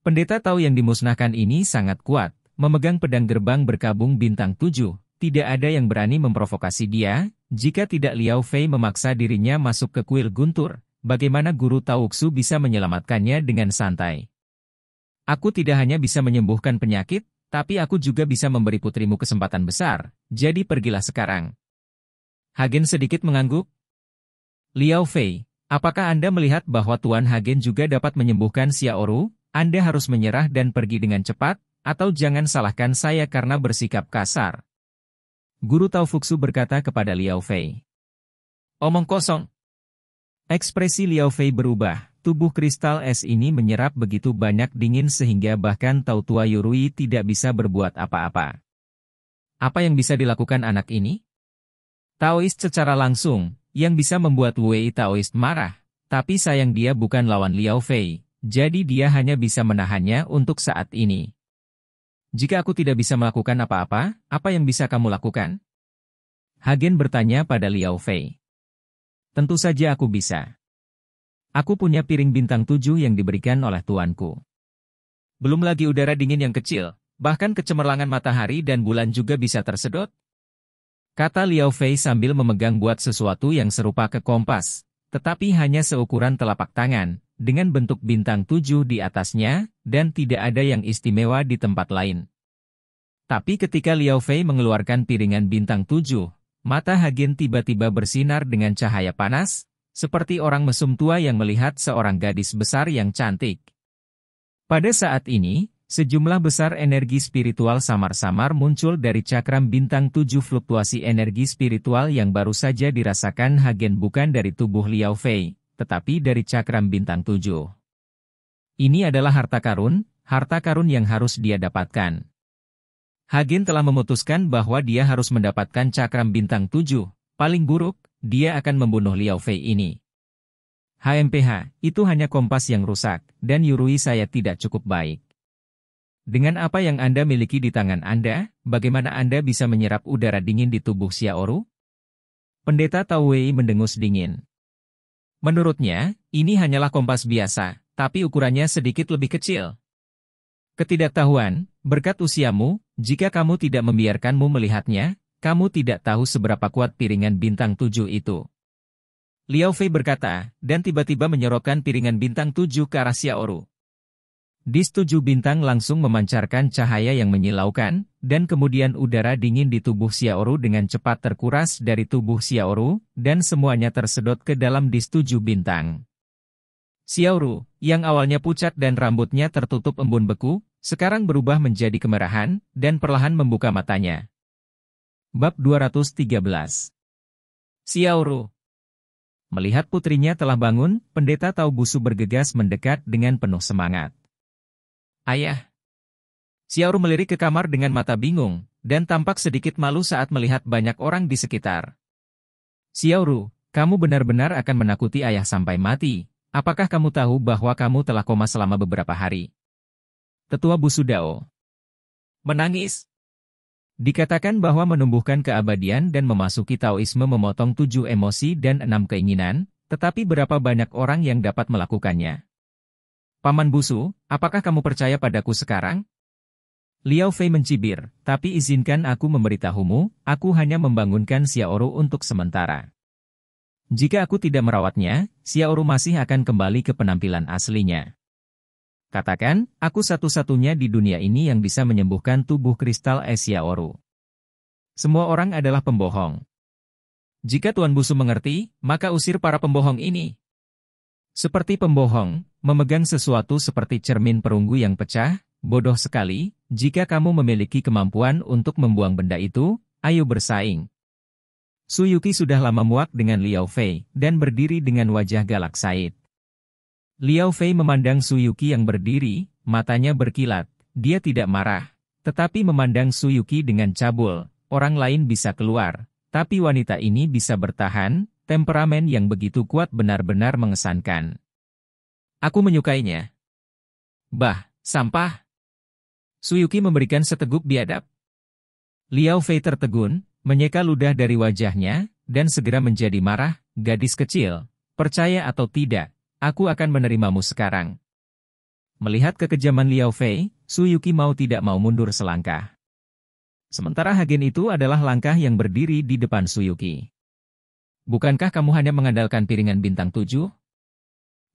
Pendeta Tao yang dimusnahkan ini sangat kuat, memegang pedang gerbang berkabung bintang tujuh. Tidak ada yang berani memprovokasi dia, jika tidak Liao Fei memaksa dirinya masuk ke kuil guntur, bagaimana guru Tauksu bisa menyelamatkannya dengan santai. Aku tidak hanya bisa menyembuhkan penyakit, tapi aku juga bisa memberi putrimu kesempatan besar, jadi pergilah sekarang, Hagen sedikit mengangguk. Liao Fei, apakah Anda melihat bahwa Tuan Hagen juga dapat menyembuhkan Xiaoru? Anda harus menyerah dan pergi dengan cepat, atau jangan salahkan saya karena bersikap kasar. Guru Tao Fuxu berkata kepada Liao Fei. Omong kosong. Ekspresi Liao Fei berubah. Tubuh kristal es ini menyerap begitu banyak dingin sehingga bahkan Tao Tua Yurui tidak bisa berbuat apa-apa. Apa yang bisa dilakukan anak ini? Taoist secara langsung, yang bisa membuat Wei Taoist marah. Tapi sayang dia bukan lawan Liao Fei, jadi dia hanya bisa menahannya untuk saat ini. Jika aku tidak bisa melakukan apa-apa, apa yang bisa kamu lakukan? Hagen bertanya pada Liao Fei. Tentu saja aku bisa. Aku punya piring bintang tujuh yang diberikan oleh tuanku. Belum lagi udara dingin yang kecil, bahkan kecemerlangan matahari dan bulan juga bisa tersedot, Kata Liao Fei sambil memegang buat sesuatu yang serupa ke kompas, tetapi hanya seukuran telapak tangan, dengan bentuk bintang tujuh di atasnya, dan tidak ada yang istimewa di tempat lain. Tapi ketika Liao Fei mengeluarkan piringan bintang tujuh, mata Hagen tiba-tiba bersinar dengan cahaya panas, seperti orang mesum tua yang melihat seorang gadis besar yang cantik. Pada saat ini, Sejumlah besar energi spiritual samar-samar muncul dari cakram bintang tujuh fluktuasi energi spiritual yang baru saja dirasakan Hagen bukan dari tubuh Liao Fei, tetapi dari cakram bintang tujuh. Ini adalah harta karun, harta karun yang harus dia dapatkan. Hagen telah memutuskan bahwa dia harus mendapatkan cakram bintang tujuh. paling buruk, dia akan membunuh Liao Fei ini. HMPH, itu hanya kompas yang rusak, dan Yurui saya tidak cukup baik. Dengan apa yang Anda miliki di tangan Anda, bagaimana Anda bisa menyerap udara dingin di tubuh Xiaoru? Pendeta Tao Wei mendengus dingin. Menurutnya, ini hanyalah kompas biasa, tapi ukurannya sedikit lebih kecil. Ketidaktahuan, berkat usiamu, jika kamu tidak membiarkanmu melihatnya, kamu tidak tahu seberapa kuat piringan bintang tujuh itu. Liao Fei berkata, dan tiba-tiba menyorokkan piringan bintang tujuh ke arah Xiaoru. Dis tujuh bintang langsung memancarkan cahaya yang menyilaukan, dan kemudian udara dingin di tubuh Xiaoru dengan cepat terkuras dari tubuh Xiaoru, dan semuanya tersedot ke dalam dis tujuh bintang. Xiaoru, yang awalnya pucat dan rambutnya tertutup embun beku, sekarang berubah menjadi kemerahan, dan perlahan membuka matanya. Bab 213 Xiaoru Melihat putrinya telah bangun, pendeta Taubusu bergegas mendekat dengan penuh semangat. Ayah. Xiaoru melirik ke kamar dengan mata bingung, dan tampak sedikit malu saat melihat banyak orang di sekitar. Xiaoru, kamu benar-benar akan menakuti ayah sampai mati. Apakah kamu tahu bahwa kamu telah koma selama beberapa hari? Tetua Dao. Menangis. Dikatakan bahwa menumbuhkan keabadian dan memasuki Taoisme memotong tujuh emosi dan enam keinginan, tetapi berapa banyak orang yang dapat melakukannya? Paman Busu, apakah kamu percaya padaku sekarang? Liao Fei mencibir, tapi izinkan aku memberitahumu, aku hanya membangunkan Xiaoru untuk sementara. Jika aku tidak merawatnya, Xiaoru masih akan kembali ke penampilan aslinya. Katakan, aku satu-satunya di dunia ini yang bisa menyembuhkan tubuh kristal es Xiaoru. Semua orang adalah pembohong. Jika Tuan Busu mengerti, maka usir para pembohong ini. Seperti pembohong, memegang sesuatu seperti cermin perunggu yang pecah, bodoh sekali, jika kamu memiliki kemampuan untuk membuang benda itu, ayo bersaing. Suyuki sudah lama muak dengan Liao Fei, dan berdiri dengan wajah galak Said. Liao Fei memandang Suyuki yang berdiri, matanya berkilat, dia tidak marah, tetapi memandang Suyuki dengan cabul, orang lain bisa keluar, tapi wanita ini bisa bertahan, Temperamen yang begitu kuat benar-benar mengesankan. Aku menyukainya. Bah, sampah. Suyuki memberikan seteguk biadab. Liao Fei tertegun, menyeka ludah dari wajahnya, dan segera menjadi marah, gadis kecil, percaya atau tidak, aku akan menerimamu sekarang. Melihat kekejaman Liao Fei, Suyuki mau tidak mau mundur selangkah. Sementara Hagen itu adalah langkah yang berdiri di depan Suyuki. Bukankah kamu hanya mengandalkan piringan bintang tujuh?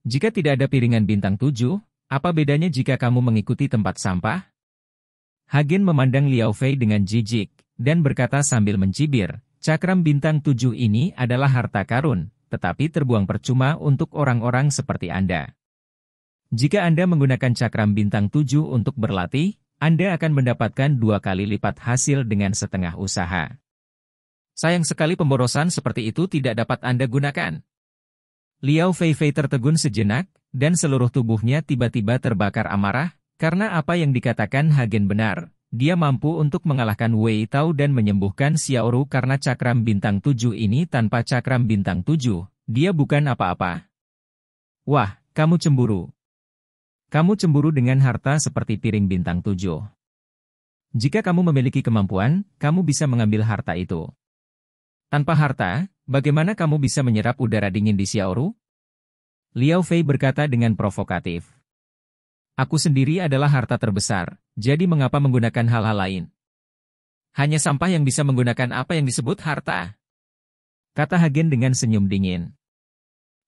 Jika tidak ada piringan bintang tujuh, apa bedanya jika kamu mengikuti tempat sampah? Hagen memandang Liao Fei dengan jijik, dan berkata sambil mencibir, cakram bintang tujuh ini adalah harta karun, tetapi terbuang percuma untuk orang-orang seperti Anda. Jika Anda menggunakan cakram bintang tujuh untuk berlatih, Anda akan mendapatkan dua kali lipat hasil dengan setengah usaha. Sayang sekali pemborosan seperti itu tidak dapat Anda gunakan. Liao Fei tertegun sejenak, dan seluruh tubuhnya tiba-tiba terbakar amarah, karena apa yang dikatakan Hagen benar. Dia mampu untuk mengalahkan Wei Tao dan menyembuhkan Xiaoru karena cakram bintang tujuh ini tanpa cakram bintang tujuh, dia bukan apa-apa. Wah, kamu cemburu. Kamu cemburu dengan harta seperti piring bintang tujuh. Jika kamu memiliki kemampuan, kamu bisa mengambil harta itu. Tanpa harta, bagaimana kamu bisa menyerap udara dingin di Xiaoru? Liao Fei berkata dengan provokatif. Aku sendiri adalah harta terbesar, jadi mengapa menggunakan hal-hal lain? Hanya sampah yang bisa menggunakan apa yang disebut harta. Kata Hagen dengan senyum dingin.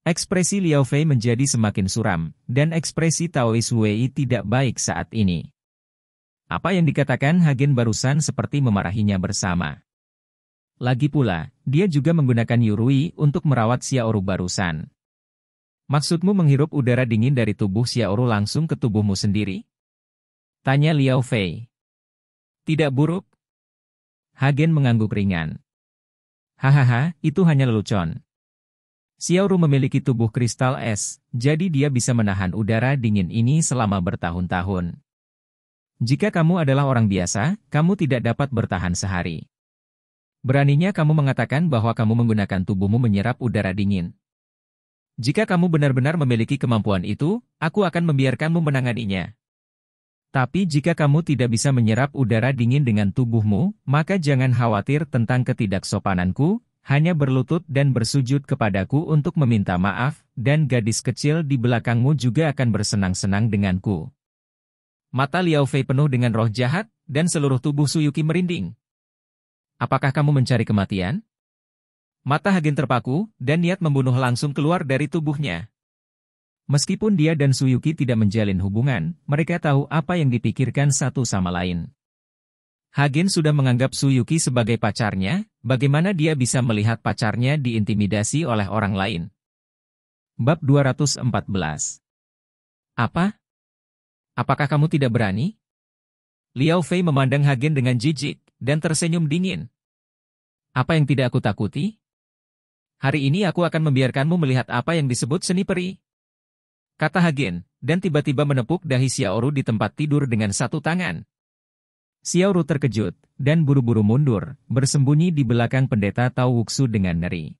Ekspresi Liao Fei menjadi semakin suram, dan ekspresi Taois Wei tidak baik saat ini. Apa yang dikatakan Hagen barusan seperti memarahinya bersama. Lagi pula, dia juga menggunakan Yurui untuk merawat Xiaoru barusan. Maksudmu menghirup udara dingin dari tubuh Xiaoru langsung ke tubuhmu sendiri? Tanya Liao Fei. Tidak buruk? Hagen mengangguk ringan. Hahaha, itu hanya lelucon. Xiaoru memiliki tubuh kristal es, jadi dia bisa menahan udara dingin ini selama bertahun-tahun. Jika kamu adalah orang biasa, kamu tidak dapat bertahan sehari. Beraninya kamu mengatakan bahwa kamu menggunakan tubuhmu menyerap udara dingin. Jika kamu benar-benar memiliki kemampuan itu, aku akan membiarkanmu menanganinya. Tapi jika kamu tidak bisa menyerap udara dingin dengan tubuhmu, maka jangan khawatir tentang ketidaksopananku, hanya berlutut dan bersujud kepadaku untuk meminta maaf, dan gadis kecil di belakangmu juga akan bersenang-senang denganku. Mata Liao Fei penuh dengan roh jahat, dan seluruh tubuh Suyuki merinding apakah kamu mencari kematian? Mata Hagen terpaku, dan niat membunuh langsung keluar dari tubuhnya. Meskipun dia dan Suyuki tidak menjalin hubungan, mereka tahu apa yang dipikirkan satu sama lain. Hagen sudah menganggap Suyuki sebagai pacarnya, bagaimana dia bisa melihat pacarnya diintimidasi oleh orang lain. Bab 214 Apa? Apakah kamu tidak berani? Liao Fei memandang Hagen dengan jijik dan tersenyum dingin. Apa yang tidak aku takuti? Hari ini aku akan membiarkanmu melihat apa yang disebut seni peri. Kata Hagen, dan tiba-tiba menepuk dahi Xiaoru di tempat tidur dengan satu tangan. Xiaoru terkejut, dan buru-buru mundur, bersembunyi di belakang pendeta Tao Wuxu dengan ngeri.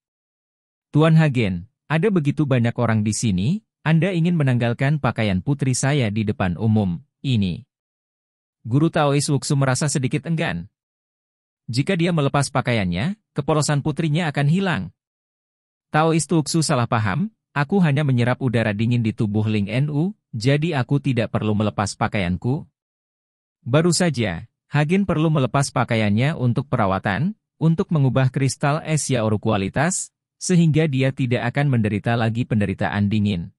Tuan Hagen, ada begitu banyak orang di sini, Anda ingin menanggalkan pakaian putri saya di depan umum, ini. Guru Taois Wuxu merasa sedikit enggan. Jika dia melepas pakaiannya, kepolosan putrinya akan hilang. Taois Tuxu salah paham, aku hanya menyerap udara dingin di tubuh Ling Nu, jadi aku tidak perlu melepas pakaianku. Baru saja, Hagen perlu melepas pakaiannya untuk perawatan, untuk mengubah kristal es Yaoru kualitas, sehingga dia tidak akan menderita lagi penderitaan dingin.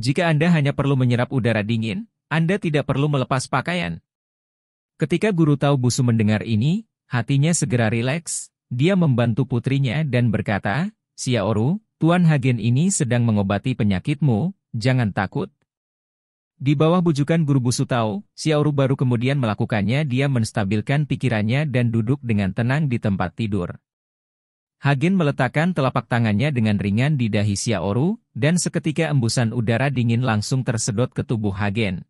Jika Anda hanya perlu menyerap udara dingin, Anda tidak perlu melepas pakaian. Ketika Guru tahu Busu mendengar ini, Hatinya segera rileks, dia membantu putrinya dan berkata, Xiaoru, Tuan Hagen ini sedang mengobati penyakitmu, jangan takut. Di bawah bujukan guru busu tahu, Xiaoru baru kemudian melakukannya dia menstabilkan pikirannya dan duduk dengan tenang di tempat tidur. Hagen meletakkan telapak tangannya dengan ringan di dahi Xiaoru, dan seketika embusan udara dingin langsung tersedot ke tubuh Hagen.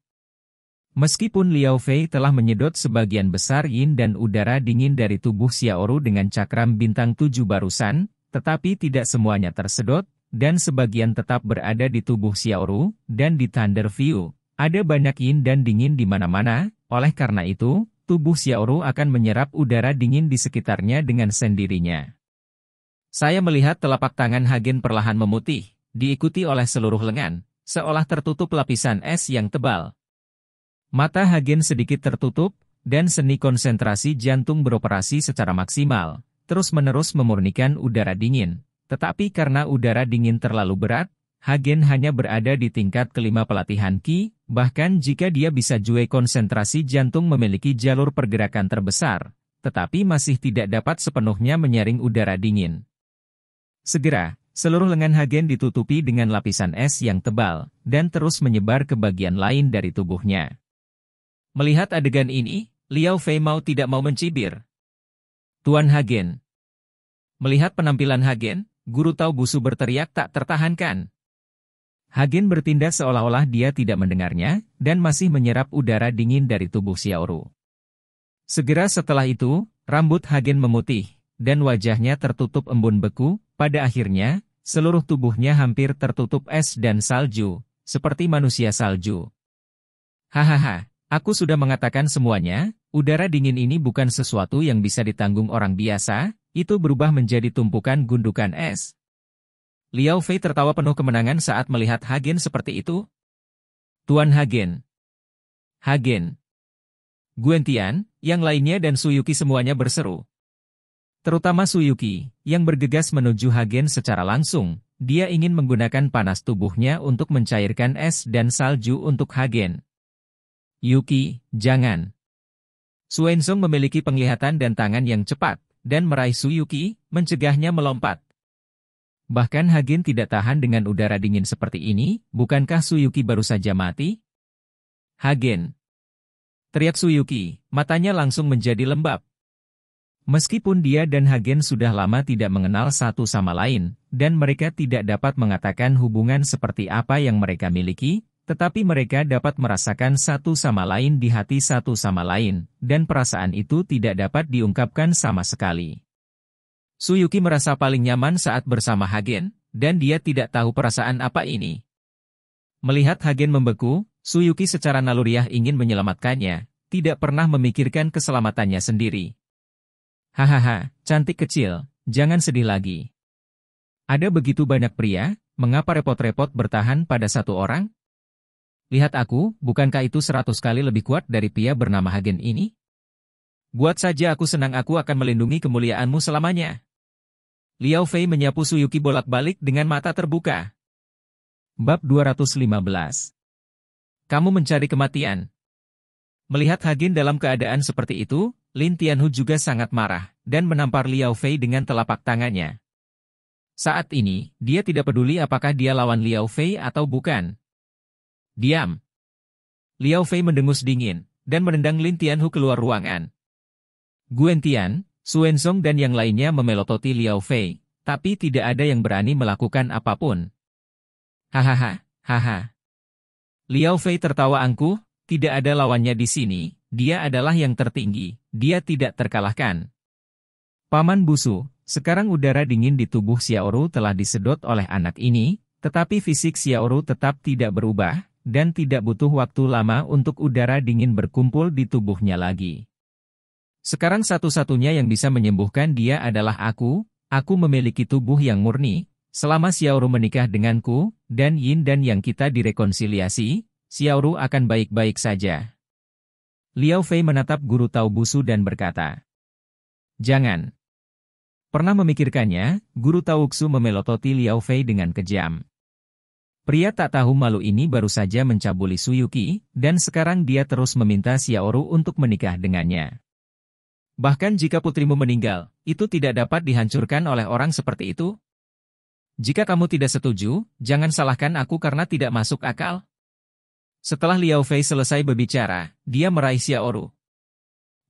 Meskipun Liao Fei telah menyedot sebagian besar yin dan udara dingin dari tubuh Xiaoru dengan cakram bintang tujuh barusan, tetapi tidak semuanya tersedot, dan sebagian tetap berada di tubuh Xiaoru, dan di Thunder View. Ada banyak yin dan dingin di mana-mana, oleh karena itu, tubuh Xiaoru akan menyerap udara dingin di sekitarnya dengan sendirinya. Saya melihat telapak tangan Hagen perlahan memutih, diikuti oleh seluruh lengan, seolah tertutup lapisan es yang tebal, Mata Hagen sedikit tertutup, dan seni konsentrasi jantung beroperasi secara maksimal, terus-menerus memurnikan udara dingin. Tetapi karena udara dingin terlalu berat, Hagen hanya berada di tingkat kelima pelatihan Ki. bahkan jika dia bisa jue konsentrasi jantung memiliki jalur pergerakan terbesar, tetapi masih tidak dapat sepenuhnya menyaring udara dingin. Segera, seluruh lengan Hagen ditutupi dengan lapisan es yang tebal, dan terus menyebar ke bagian lain dari tubuhnya. Melihat adegan ini, Liao Fei mau tidak mau mencibir. Tuan Hagen. Melihat penampilan Hagen, Guru tahu Busu berteriak tak tertahankan. Hagen bertindak seolah-olah dia tidak mendengarnya dan masih menyerap udara dingin dari tubuh Xiaoru. Segera setelah itu, rambut Hagen memutih dan wajahnya tertutup embun beku, pada akhirnya, seluruh tubuhnya hampir tertutup es dan salju, seperti manusia salju. Hahaha, Aku sudah mengatakan semuanya, udara dingin ini bukan sesuatu yang bisa ditanggung orang biasa, itu berubah menjadi tumpukan gundukan es. Liao Fei tertawa penuh kemenangan saat melihat Hagen seperti itu. Tuan Hagen. Hagen. Guentian, yang lainnya dan Suyuki semuanya berseru. Terutama Suyuki, yang bergegas menuju Hagen secara langsung, dia ingin menggunakan panas tubuhnya untuk mencairkan es dan salju untuk Hagen. Yuki, jangan. Suensong memiliki penglihatan dan tangan yang cepat, dan meraih Su Yuki, mencegahnya melompat. Bahkan Hagen tidak tahan dengan udara dingin seperti ini, bukankah Su Yuki baru saja mati? Hagen. Teriak Su Yuki, matanya langsung menjadi lembab. Meskipun dia dan Hagen sudah lama tidak mengenal satu sama lain, dan mereka tidak dapat mengatakan hubungan seperti apa yang mereka miliki, tetapi mereka dapat merasakan satu sama lain di hati satu sama lain, dan perasaan itu tidak dapat diungkapkan sama sekali. Suyuki merasa paling nyaman saat bersama Hagen, dan dia tidak tahu perasaan apa ini. Melihat Hagen membeku, Suyuki secara naluriah ingin menyelamatkannya, tidak pernah memikirkan keselamatannya sendiri. Hahaha, cantik kecil, jangan sedih lagi. Ada begitu banyak pria, mengapa repot-repot bertahan pada satu orang? Lihat aku, bukankah itu seratus kali lebih kuat dari pria bernama Hagen ini? Buat saja aku senang aku akan melindungi kemuliaanmu selamanya. Liao Fei menyapu Suyuki bolak-balik dengan mata terbuka. Bab 215 Kamu mencari kematian. Melihat Hagen dalam keadaan seperti itu, Lin Tianhu juga sangat marah, dan menampar Liao Fei dengan telapak tangannya. Saat ini, dia tidak peduli apakah dia lawan Liao Fei atau bukan, Diam. Liao Fei mendengus dingin, dan menendang Lin Tianhu keluar ruangan. Guen Tian, Suen Song dan yang lainnya memelototi Liao Fei, tapi tidak ada yang berani melakukan apapun. Hahaha, haha. Liao Fei tertawa angkuh, tidak ada lawannya di sini, dia adalah yang tertinggi, dia tidak terkalahkan. Paman Busu, sekarang udara dingin di tubuh Xiaoru telah disedot oleh anak ini, tetapi fisik Xiaoru tetap tidak berubah, dan tidak butuh waktu lama untuk udara dingin berkumpul di tubuhnya lagi. Sekarang satu-satunya yang bisa menyembuhkan dia adalah aku, aku memiliki tubuh yang murni, selama Xiaoru menikah denganku, dan Yin dan Yang kita direkonsiliasi, Xiaoru akan baik-baik saja. Liao Fei menatap guru Tao Busu dan berkata, Jangan. Pernah memikirkannya, guru Tao Xu memelototi Liao Fei dengan kejam. Pria tak tahu malu ini baru saja mencabuli Suyuki, dan sekarang dia terus meminta Xiaoru untuk menikah dengannya. Bahkan jika putrimu meninggal, itu tidak dapat dihancurkan oleh orang seperti itu? Jika kamu tidak setuju, jangan salahkan aku karena tidak masuk akal. Setelah Liao Fei selesai berbicara, dia meraih Xiaoru.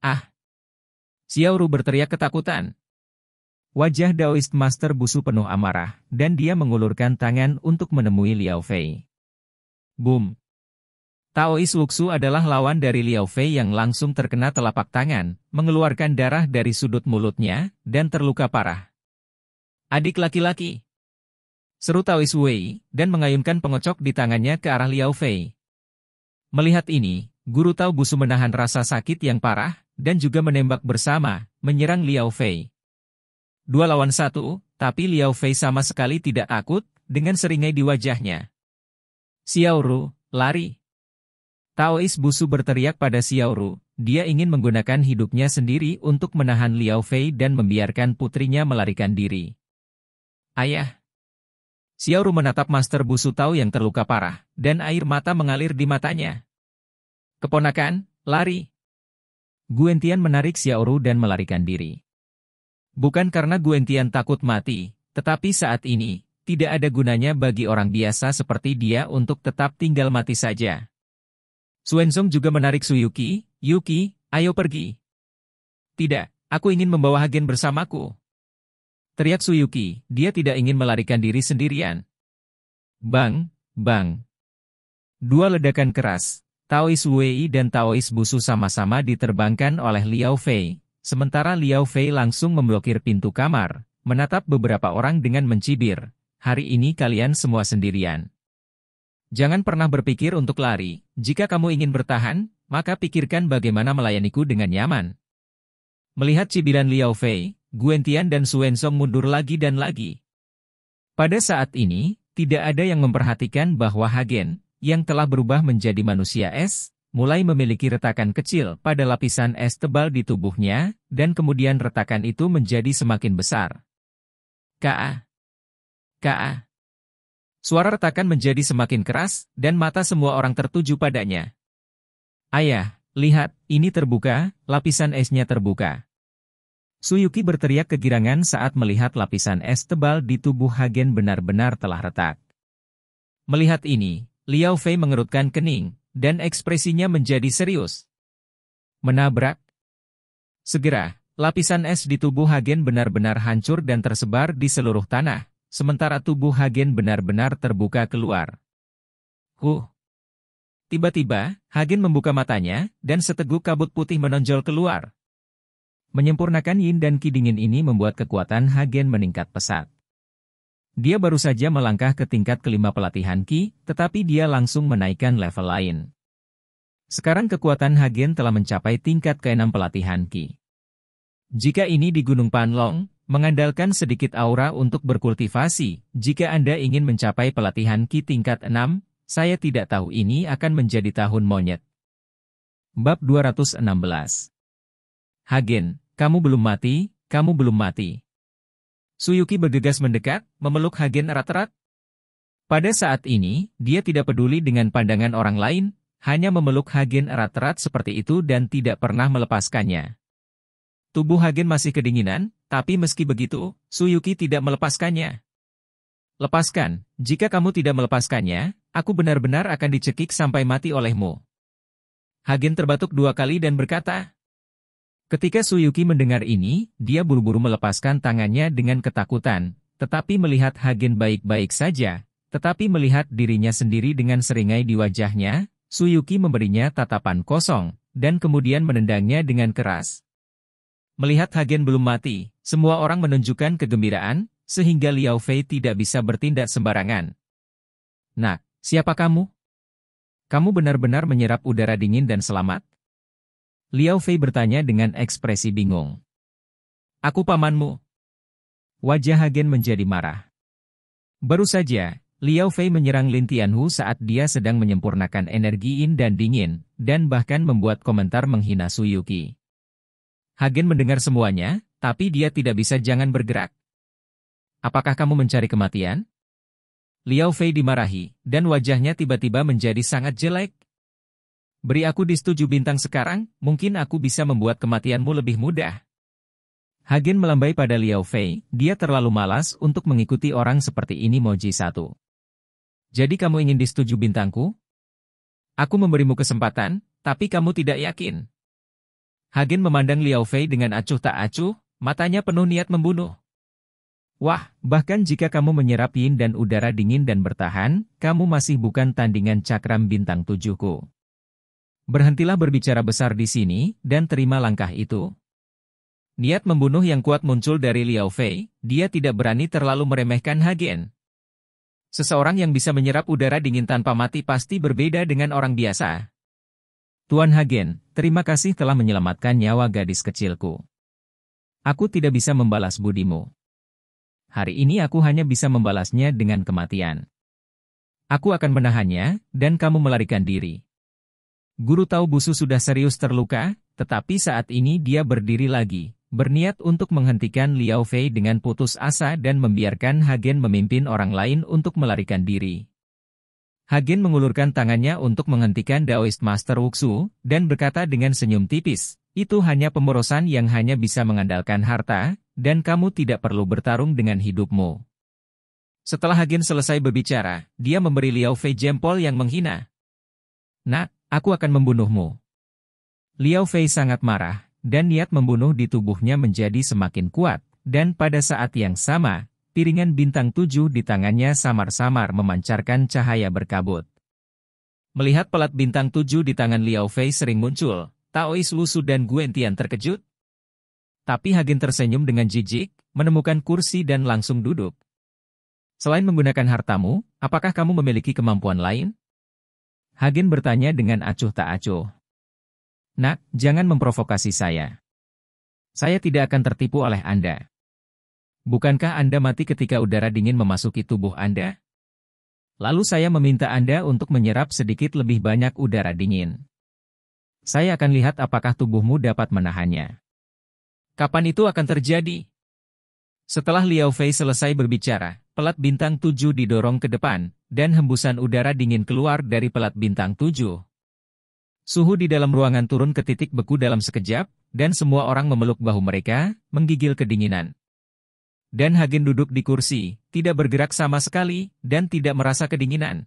Ah! Xiaoru berteriak ketakutan, Wajah Daoist Master Busu penuh amarah, dan dia mengulurkan tangan untuk menemui Liao Fei. Boom! Taois Luxu adalah lawan dari Liao Fei yang langsung terkena telapak tangan, mengeluarkan darah dari sudut mulutnya, dan terluka parah. Adik laki-laki! Seru Taois Wei, dan mengayunkan pengocok di tangannya ke arah Liao Fei. Melihat ini, Guru Tao Busu menahan rasa sakit yang parah, dan juga menembak bersama, menyerang Liao Fei. Dua lawan satu, tapi Liao Fei sama sekali tidak akut dengan seringai di wajahnya. Xiao Ru, lari. Taois Busu berteriak pada Xiao Ru. dia ingin menggunakan hidupnya sendiri untuk menahan Liao Fei dan membiarkan putrinya melarikan diri. Ayah. Xiao Ru menatap Master Busu Tao yang terluka parah, dan air mata mengalir di matanya. Keponakan, lari. Guentian menarik Xiao Ru dan melarikan diri. Bukan karena Guentian takut mati, tetapi saat ini, tidak ada gunanya bagi orang biasa seperti dia untuk tetap tinggal mati saja. Suensong juga menarik Suyuki, Yuki, ayo pergi. Tidak, aku ingin membawa Hagen bersamaku. Teriak Suyuki, dia tidak ingin melarikan diri sendirian. Bang, bang. Dua ledakan keras, Taois Wei dan Taois Busu sama-sama diterbangkan oleh Liao Fei. Sementara Liao Fei langsung memblokir pintu kamar, menatap beberapa orang dengan mencibir, hari ini kalian semua sendirian. Jangan pernah berpikir untuk lari, jika kamu ingin bertahan, maka pikirkan bagaimana melayaniku dengan nyaman. Melihat cibiran Liao Fei, Guentian dan Suensong mundur lagi dan lagi. Pada saat ini, tidak ada yang memperhatikan bahwa Hagen, yang telah berubah menjadi manusia es, mulai memiliki retakan kecil pada lapisan es tebal di tubuhnya, dan kemudian retakan itu menjadi semakin besar. Ka. Ka. Suara retakan menjadi semakin keras, dan mata semua orang tertuju padanya. Ayah, lihat, ini terbuka, lapisan esnya terbuka. Suyuki berteriak kegirangan saat melihat lapisan es tebal di tubuh Hagen benar-benar telah retak. Melihat ini, Liao Fei mengerutkan kening, dan ekspresinya menjadi serius. Menabrak. Segera, lapisan es di tubuh Hagen benar-benar hancur dan tersebar di seluruh tanah, sementara tubuh Hagen benar-benar terbuka keluar. Huh. Tiba-tiba, Hagen membuka matanya, dan seteguk kabut putih menonjol keluar. Menyempurnakan yin dan ki dingin ini membuat kekuatan Hagen meningkat pesat. Dia baru saja melangkah ke tingkat kelima pelatihan Ki, tetapi dia langsung menaikkan level lain. Sekarang kekuatan Hagen telah mencapai tingkat keenam pelatihan Ki. Jika ini di Gunung Panlong, mengandalkan sedikit aura untuk berkultivasi, jika Anda ingin mencapai pelatihan Ki tingkat enam, saya tidak tahu ini akan menjadi tahun monyet. Bab 216 Hagen, kamu belum mati, kamu belum mati. Suyuki bergegas mendekat, memeluk Hagen erat-erat. Pada saat ini, dia tidak peduli dengan pandangan orang lain, hanya memeluk Hagen erat-erat seperti itu dan tidak pernah melepaskannya. Tubuh Hagen masih kedinginan, tapi meski begitu, Suyuki tidak melepaskannya. Lepaskan, jika kamu tidak melepaskannya, aku benar-benar akan dicekik sampai mati olehmu. Hagen terbatuk dua kali dan berkata, Ketika Suyuki mendengar ini, dia buru-buru melepaskan tangannya dengan ketakutan, tetapi melihat Hagen baik-baik saja, tetapi melihat dirinya sendiri dengan seringai di wajahnya, Suyuki memberinya tatapan kosong, dan kemudian menendangnya dengan keras. Melihat Hagen belum mati, semua orang menunjukkan kegembiraan, sehingga Liao Fei tidak bisa bertindak sembarangan. Nah, siapa kamu? Kamu benar-benar menyerap udara dingin dan selamat? Liao Fei bertanya dengan ekspresi bingung. Aku pamanmu. Wajah Hagen menjadi marah. Baru saja, Liao Fei menyerang Lin Tianhu saat dia sedang menyempurnakan energi yin dan dingin, dan bahkan membuat komentar menghina Suyuki. Hagen mendengar semuanya, tapi dia tidak bisa jangan bergerak. Apakah kamu mencari kematian? Liao Fei dimarahi, dan wajahnya tiba-tiba menjadi sangat jelek. Beri aku di setuju bintang sekarang, mungkin aku bisa membuat kematianmu lebih mudah. Hagen melambai pada Liao Fei, dia terlalu malas untuk mengikuti orang seperti ini Moji satu. Jadi kamu ingin di setuju bintangku? Aku memberimu kesempatan, tapi kamu tidak yakin. Hagen memandang Liao Fei dengan acuh tak acuh, matanya penuh niat membunuh. Wah, bahkan jika kamu menyerap yin dan udara dingin dan bertahan, kamu masih bukan tandingan cakram bintang tujuhku. Berhentilah berbicara besar di sini, dan terima langkah itu. Niat membunuh yang kuat muncul dari Liao Fei, dia tidak berani terlalu meremehkan Hagen. Seseorang yang bisa menyerap udara dingin tanpa mati pasti berbeda dengan orang biasa. Tuan Hagen, terima kasih telah menyelamatkan nyawa gadis kecilku. Aku tidak bisa membalas budimu. Hari ini aku hanya bisa membalasnya dengan kematian. Aku akan menahannya, dan kamu melarikan diri. Guru tahu Busu sudah serius terluka, tetapi saat ini dia berdiri lagi, berniat untuk menghentikan Liao Fei dengan putus asa dan membiarkan Hagen memimpin orang lain untuk melarikan diri. Hagen mengulurkan tangannya untuk menghentikan Daoist Master Wuxu, dan berkata dengan senyum tipis, itu hanya pemborosan yang hanya bisa mengandalkan harta, dan kamu tidak perlu bertarung dengan hidupmu. Setelah Hagen selesai berbicara, dia memberi Liao Fei jempol yang menghina. Nak, Aku akan membunuhmu. Liao Fei sangat marah, dan niat membunuh di tubuhnya menjadi semakin kuat, dan pada saat yang sama, piringan bintang tujuh di tangannya samar-samar memancarkan cahaya berkabut. Melihat pelat bintang tujuh di tangan Liao Fei sering muncul, Taois Lusu dan Guentian terkejut. Tapi Hagen tersenyum dengan jijik, menemukan kursi dan langsung duduk. Selain menggunakan hartamu, apakah kamu memiliki kemampuan lain? Hagen bertanya dengan acuh tak acuh. Nak, jangan memprovokasi saya. Saya tidak akan tertipu oleh Anda. Bukankah Anda mati ketika udara dingin memasuki tubuh Anda? Lalu saya meminta Anda untuk menyerap sedikit lebih banyak udara dingin. Saya akan lihat apakah tubuhmu dapat menahannya. Kapan itu akan terjadi? Setelah Liao Fei selesai berbicara, Pelat bintang 7 didorong ke depan, dan hembusan udara dingin keluar dari pelat bintang 7. Suhu di dalam ruangan turun ke titik beku dalam sekejap, dan semua orang memeluk bahu mereka, menggigil kedinginan. Dan Hagen duduk di kursi, tidak bergerak sama sekali, dan tidak merasa kedinginan.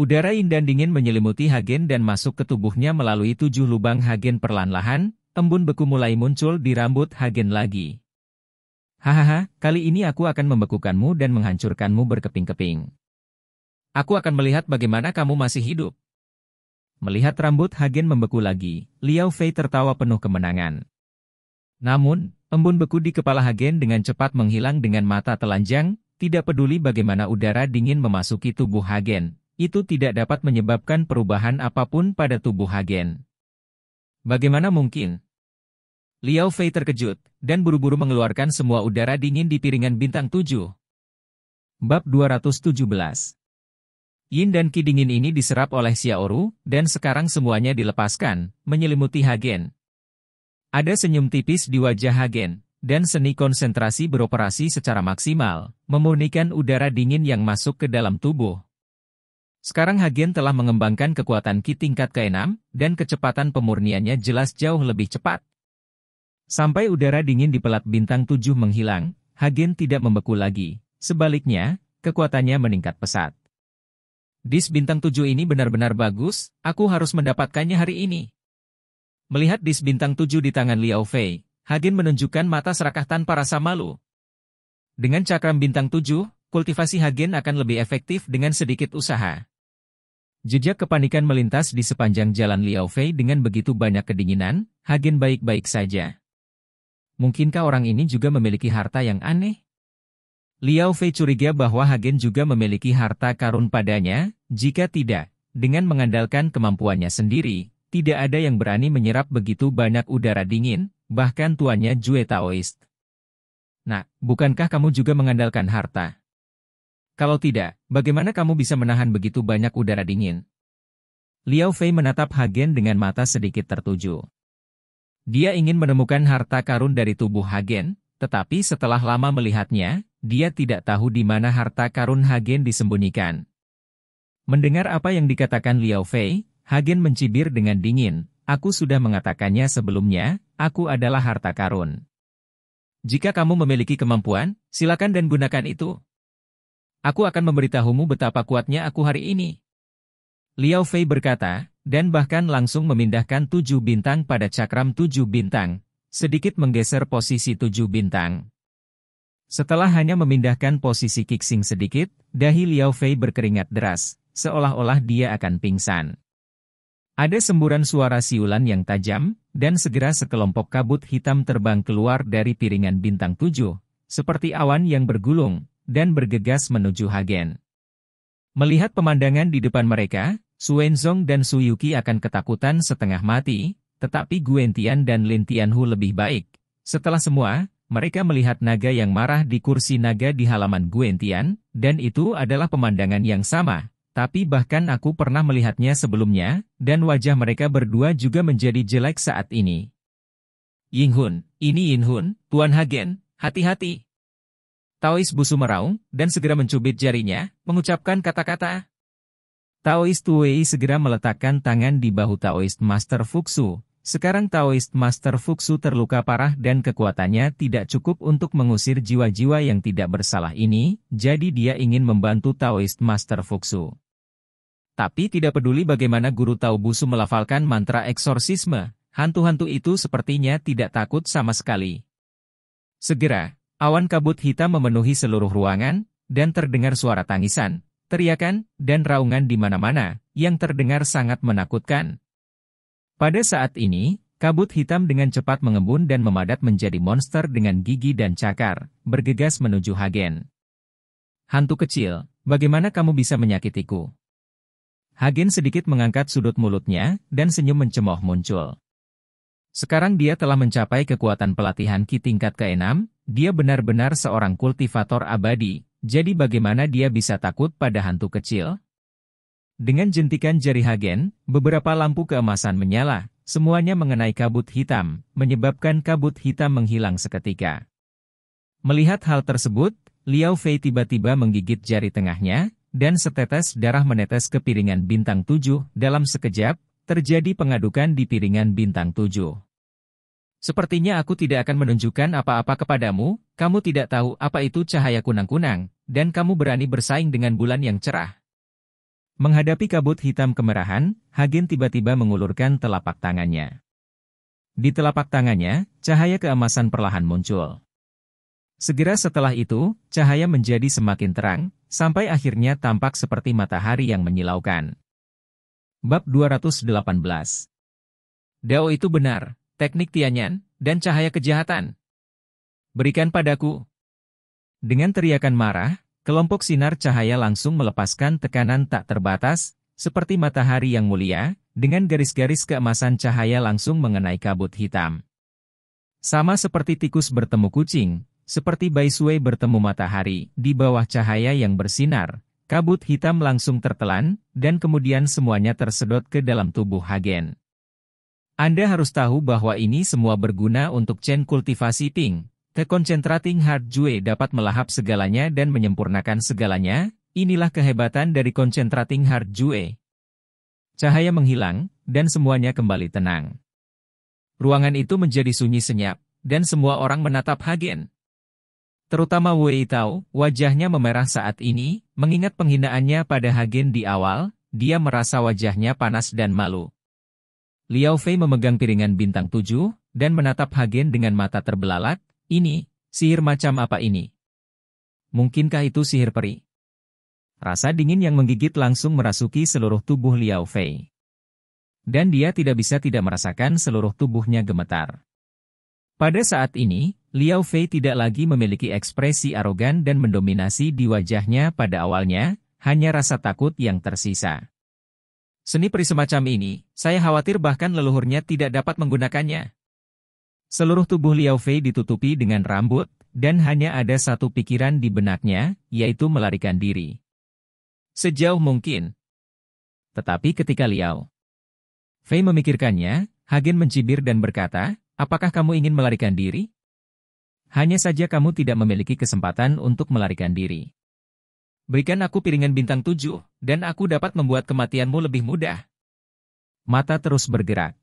Udara indah dingin menyelimuti Hagen dan masuk ke tubuhnya melalui tujuh lubang Hagen perlahan-lahan, embun beku mulai muncul di rambut Hagen lagi. Hahaha, kali ini aku akan membekukanmu dan menghancurkanmu berkeping-keping. Aku akan melihat bagaimana kamu masih hidup. Melihat rambut Hagen membeku lagi, Liao Fei tertawa penuh kemenangan. Namun, embun beku di kepala Hagen dengan cepat menghilang dengan mata telanjang, tidak peduli bagaimana udara dingin memasuki tubuh Hagen, itu tidak dapat menyebabkan perubahan apapun pada tubuh Hagen. Bagaimana mungkin? Liao Fei terkejut, dan buru-buru mengeluarkan semua udara dingin di piringan bintang 7. Bab 217 Yin dan Ki dingin ini diserap oleh Xiaoru, dan sekarang semuanya dilepaskan, menyelimuti Hagen. Ada senyum tipis di wajah Hagen, dan seni konsentrasi beroperasi secara maksimal, memurnikan udara dingin yang masuk ke dalam tubuh. Sekarang Hagen telah mengembangkan kekuatan Ki tingkat ke-6, dan kecepatan pemurniannya jelas jauh lebih cepat, Sampai udara dingin di pelat bintang tujuh menghilang, Hagen tidak membeku lagi. Sebaliknya, kekuatannya meningkat pesat. Dis bintang tujuh ini benar-benar bagus, aku harus mendapatkannya hari ini. Melihat dis bintang tujuh di tangan Liao Fei, Hagen menunjukkan mata serakah tanpa rasa malu. Dengan cakram bintang tujuh, kultivasi Hagen akan lebih efektif dengan sedikit usaha. Jejak kepanikan melintas di sepanjang jalan Liao Fei dengan begitu banyak kedinginan, Hagen baik-baik saja. Mungkinkah orang ini juga memiliki harta yang aneh? Liao Fei curiga bahwa Hagen juga memiliki harta karun padanya, jika tidak, dengan mengandalkan kemampuannya sendiri, tidak ada yang berani menyerap begitu banyak udara dingin, bahkan tuannya Jue Taoist. Nah, bukankah kamu juga mengandalkan harta? Kalau tidak, bagaimana kamu bisa menahan begitu banyak udara dingin? Liao Fei menatap Hagen dengan mata sedikit tertuju. Dia ingin menemukan harta karun dari tubuh Hagen, tetapi setelah lama melihatnya, dia tidak tahu di mana harta karun Hagen disembunyikan. Mendengar apa yang dikatakan Liao Fei, Hagen mencibir dengan dingin, aku sudah mengatakannya sebelumnya, aku adalah harta karun. Jika kamu memiliki kemampuan, silakan dan gunakan itu. Aku akan memberitahumu betapa kuatnya aku hari ini. Liao Fei berkata, dan bahkan langsung memindahkan tujuh bintang pada cakram tujuh bintang, sedikit menggeser posisi tujuh bintang. Setelah hanya memindahkan posisi Kixing sedikit, dahi Liao Fei berkeringat deras, seolah-olah dia akan pingsan. Ada semburan suara siulan yang tajam, dan segera sekelompok kabut hitam terbang keluar dari piringan bintang tujuh, seperti awan yang bergulung, dan bergegas menuju Hagen. Melihat pemandangan di depan mereka, Suenzong dan Suyuki akan ketakutan setengah mati, tetapi Guentian dan Lin Tianhu lebih baik. Setelah semua, mereka melihat naga yang marah di kursi naga di halaman Guentian, dan itu adalah pemandangan yang sama. Tapi bahkan aku pernah melihatnya sebelumnya, dan wajah mereka berdua juga menjadi jelek saat ini. Yinghun, ini Hun, Tuan Hagen, hati-hati. Taois busu meraung, dan segera mencubit jarinya, mengucapkan kata-kata, Taoist Wei segera meletakkan tangan di bahu Taoist Master Fuxu. Sekarang Taoist Master Fuxu terluka parah dan kekuatannya tidak cukup untuk mengusir jiwa-jiwa yang tidak bersalah ini, jadi dia ingin membantu Taoist Master Fuxu. Tapi tidak peduli bagaimana guru Tao Busu melafalkan mantra eksorsisme, hantu-hantu itu sepertinya tidak takut sama sekali. Segera, awan kabut hitam memenuhi seluruh ruangan, dan terdengar suara tangisan, teriakan, dan raungan di mana-mana, yang terdengar sangat menakutkan. Pada saat ini, kabut hitam dengan cepat mengembun dan memadat menjadi monster dengan gigi dan cakar, bergegas menuju Hagen. Hantu kecil, bagaimana kamu bisa menyakitiku? Hagen sedikit mengangkat sudut mulutnya, dan senyum mencemooh muncul. Sekarang dia telah mencapai kekuatan pelatihan Ki tingkat ke dia benar-benar seorang kultivator abadi, jadi bagaimana dia bisa takut pada hantu kecil? Dengan jentikan jari Hagen, beberapa lampu keemasan menyala, semuanya mengenai kabut hitam, menyebabkan kabut hitam menghilang seketika. Melihat hal tersebut, Liao Fei tiba-tiba menggigit jari tengahnya, dan setetes darah menetes ke piringan bintang tujuh, dalam sekejap, terjadi pengadukan di piringan bintang tujuh. Sepertinya aku tidak akan menunjukkan apa-apa kepadamu, kamu tidak tahu apa itu cahaya kunang-kunang, dan kamu berani bersaing dengan bulan yang cerah. Menghadapi kabut hitam kemerahan, Hagen tiba-tiba mengulurkan telapak tangannya. Di telapak tangannya, cahaya keemasan perlahan muncul. Segera setelah itu, cahaya menjadi semakin terang, sampai akhirnya tampak seperti matahari yang menyilaukan. Bab 218 Dao itu benar, teknik Tianyan, dan cahaya kejahatan. Berikan padaku. Dengan teriakan marah, kelompok sinar cahaya langsung melepaskan tekanan tak terbatas, seperti matahari yang mulia, dengan garis-garis keemasan cahaya langsung mengenai kabut hitam. Sama seperti tikus bertemu kucing, seperti Baisue bertemu matahari, di bawah cahaya yang bersinar, kabut hitam langsung tertelan, dan kemudian semuanya tersedot ke dalam tubuh Hagen. Anda harus tahu bahwa ini semua berguna untuk chain kultivasi The Tekoncentrating hard jue dapat melahap segalanya dan menyempurnakan segalanya, inilah kehebatan dari concentrating hard jue. Cahaya menghilang, dan semuanya kembali tenang. Ruangan itu menjadi sunyi senyap, dan semua orang menatap Hagen. Terutama Wei Tao, wajahnya memerah saat ini, mengingat penghinaannya pada Hagen di awal, dia merasa wajahnya panas dan malu. Liao Fei memegang piringan bintang tujuh, dan menatap Hagen dengan mata terbelalak, ini, sihir macam apa ini? Mungkinkah itu sihir peri? Rasa dingin yang menggigit langsung merasuki seluruh tubuh Liao Fei. Dan dia tidak bisa tidak merasakan seluruh tubuhnya gemetar. Pada saat ini, Liao Fei tidak lagi memiliki ekspresi arogan dan mendominasi di wajahnya pada awalnya, hanya rasa takut yang tersisa. Seni peri semacam ini, saya khawatir bahkan leluhurnya tidak dapat menggunakannya. Seluruh tubuh Liao Fei ditutupi dengan rambut, dan hanya ada satu pikiran di benaknya, yaitu melarikan diri. Sejauh mungkin. Tetapi ketika Liao Fei memikirkannya, Hagen mencibir dan berkata, apakah kamu ingin melarikan diri? Hanya saja kamu tidak memiliki kesempatan untuk melarikan diri. Berikan aku piringan bintang tujuh, dan aku dapat membuat kematianmu lebih mudah. Mata terus bergerak.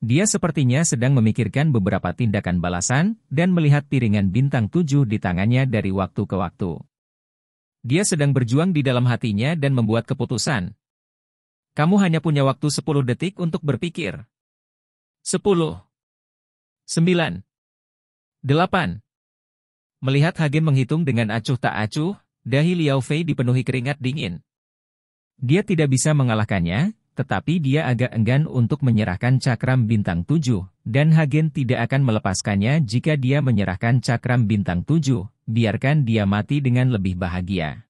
Dia sepertinya sedang memikirkan beberapa tindakan balasan dan melihat piringan bintang tujuh di tangannya dari waktu ke waktu. Dia sedang berjuang di dalam hatinya dan membuat keputusan. Kamu hanya punya waktu 10 detik untuk berpikir. 10 9 8 Melihat Hagen menghitung dengan acuh tak acuh, Dahi Liao Fei dipenuhi keringat dingin. Dia tidak bisa mengalahkannya, tetapi dia agak enggan untuk menyerahkan cakram bintang tujuh. dan Hagen tidak akan melepaskannya jika dia menyerahkan cakram bintang tujuh. biarkan dia mati dengan lebih bahagia.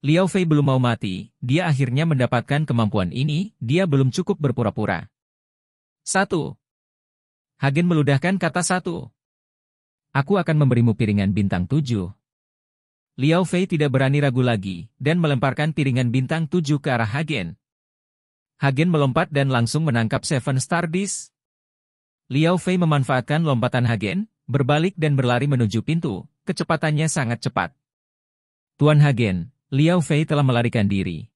Liao Fei belum mau mati, dia akhirnya mendapatkan kemampuan ini, dia belum cukup berpura-pura. 1. Hagen meludahkan kata satu. Aku akan memberimu piringan bintang tujuh. Liao Fei tidak berani ragu lagi, dan melemparkan piringan bintang tujuh ke arah Hagen. Hagen melompat dan langsung menangkap Seven Star Liao Fei memanfaatkan lompatan Hagen, berbalik dan berlari menuju pintu, kecepatannya sangat cepat. Tuan Hagen, Liao Fei telah melarikan diri.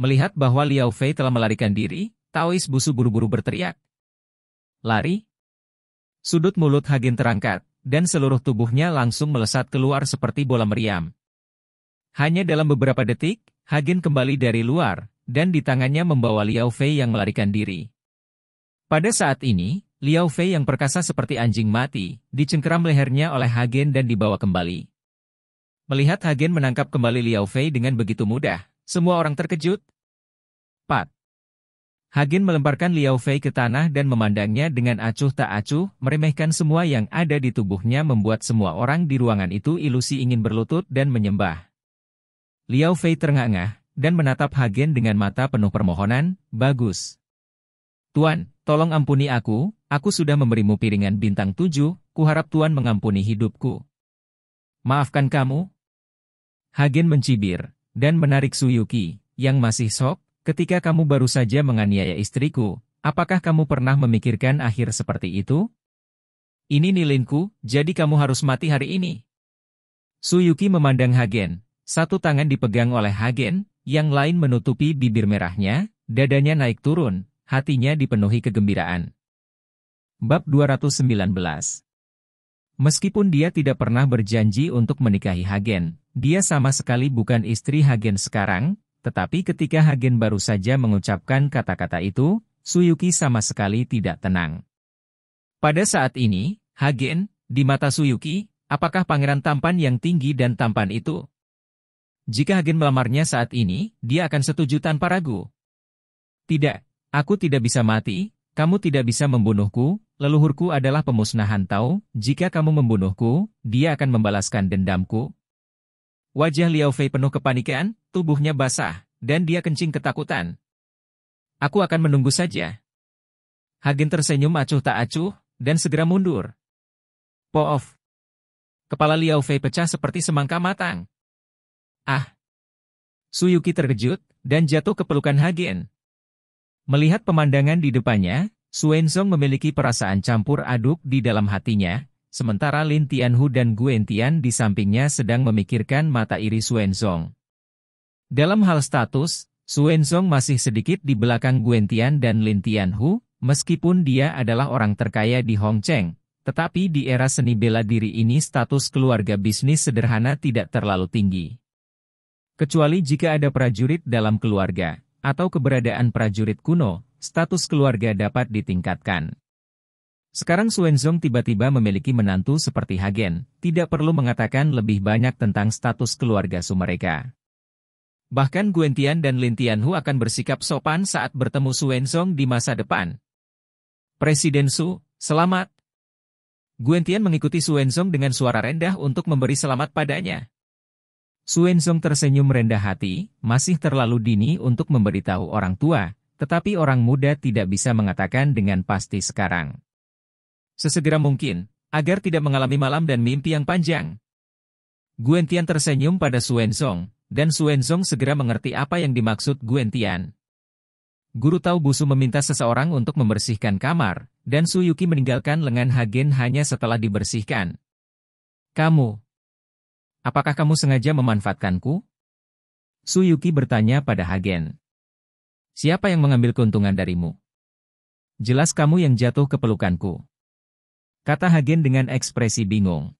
Melihat bahwa Liao Fei telah melarikan diri, Taois Busu buru-buru berteriak. Lari? Sudut mulut Hagen terangkat, dan seluruh tubuhnya langsung melesat keluar seperti bola meriam. Hanya dalam beberapa detik, Hagen kembali dari luar, dan di tangannya membawa Liao Fei yang melarikan diri. Pada saat ini, Liao Fei yang perkasa seperti anjing mati, dicengkeram lehernya oleh Hagen dan dibawa kembali. Melihat Hagen menangkap kembali Liao Fei dengan begitu mudah, semua orang terkejut. Pat. Hagen melemparkan Liao Fei ke tanah dan memandangnya dengan acuh tak acuh, meremehkan semua yang ada di tubuhnya membuat semua orang di ruangan itu ilusi ingin berlutut dan menyembah. Liao Fei terengah-engah, dan menatap Hagen dengan mata penuh permohonan, bagus. Tuan, tolong ampuni aku, aku sudah memberimu piringan bintang tujuh, kuharap Tuan mengampuni hidupku. Maafkan kamu? Hagen mencibir, dan menarik Suyuki, yang masih sok, Ketika kamu baru saja menganiaya istriku, apakah kamu pernah memikirkan akhir seperti itu? Ini nilinku, jadi kamu harus mati hari ini. Suyuki memandang Hagen. Satu tangan dipegang oleh Hagen, yang lain menutupi bibir merahnya, dadanya naik turun, hatinya dipenuhi kegembiraan. Bab 219 Meskipun dia tidak pernah berjanji untuk menikahi Hagen, dia sama sekali bukan istri Hagen sekarang, tetapi ketika Hagen baru saja mengucapkan kata-kata itu, Suyuki sama sekali tidak tenang. Pada saat ini, Hagen, di mata Suyuki, apakah pangeran tampan yang tinggi dan tampan itu? Jika Hagen melamarnya saat ini, dia akan setuju tanpa ragu. Tidak, aku tidak bisa mati, kamu tidak bisa membunuhku, leluhurku adalah pemusnahan tahu, jika kamu membunuhku, dia akan membalaskan dendamku, Wajah Liao Fei penuh kepanikan, tubuhnya basah, dan dia kencing ketakutan. Aku akan menunggu saja. Hagen tersenyum acuh tak acuh, dan segera mundur. Po off. Kepala Liao Fei pecah seperti semangka matang. Ah! Suyuki terkejut, dan jatuh ke pelukan Hagen. Melihat pemandangan di depannya, Suen Song memiliki perasaan campur aduk di dalam hatinya, Sementara Lin Tianhu dan Guen Tian di sampingnya sedang memikirkan mata iri Xuanzong. Dalam hal status, Xuanzong masih sedikit di belakang Guen Tian dan Lin Tianhu, meskipun dia adalah orang terkaya di Hong Cheng, tetapi di era seni bela diri ini status keluarga bisnis sederhana tidak terlalu tinggi. Kecuali jika ada prajurit dalam keluarga, atau keberadaan prajurit kuno, status keluarga dapat ditingkatkan. Sekarang Suenzong tiba-tiba memiliki menantu seperti Hagen, tidak perlu mengatakan lebih banyak tentang status keluarga Su mereka. Bahkan Guentian dan Lin Tianhu akan bersikap sopan saat bertemu Suenzong di masa depan. Presiden Su, selamat. Guentian mengikuti Suenzong dengan suara rendah untuk memberi selamat padanya. Suenzong tersenyum rendah hati, masih terlalu dini untuk memberitahu orang tua, tetapi orang muda tidak bisa mengatakan dengan pasti sekarang sesegera mungkin, agar tidak mengalami malam dan mimpi yang panjang. Guentian tersenyum pada Suenzong, dan Suenzong segera mengerti apa yang dimaksud Guentian. Guru Tao Busu meminta seseorang untuk membersihkan kamar, dan Su Yuki meninggalkan lengan Hagen hanya setelah dibersihkan. Kamu, apakah kamu sengaja memanfaatkanku? Su Yuki bertanya pada Hagen. Siapa yang mengambil keuntungan darimu? Jelas kamu yang jatuh ke pelukanku. Kata Hagen dengan ekspresi bingung.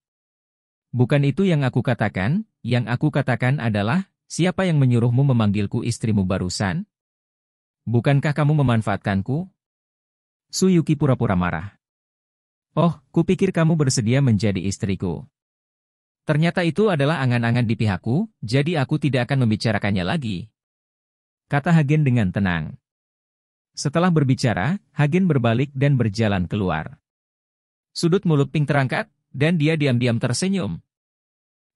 Bukan itu yang aku katakan, yang aku katakan adalah, siapa yang menyuruhmu memanggilku istrimu barusan? Bukankah kamu memanfaatkanku? Suyuki pura-pura marah. Oh, kupikir kamu bersedia menjadi istriku. Ternyata itu adalah angan-angan di pihakku, jadi aku tidak akan membicarakannya lagi. Kata Hagen dengan tenang. Setelah berbicara, Hagen berbalik dan berjalan keluar. Sudut mulut Pink terangkat, dan dia diam-diam tersenyum.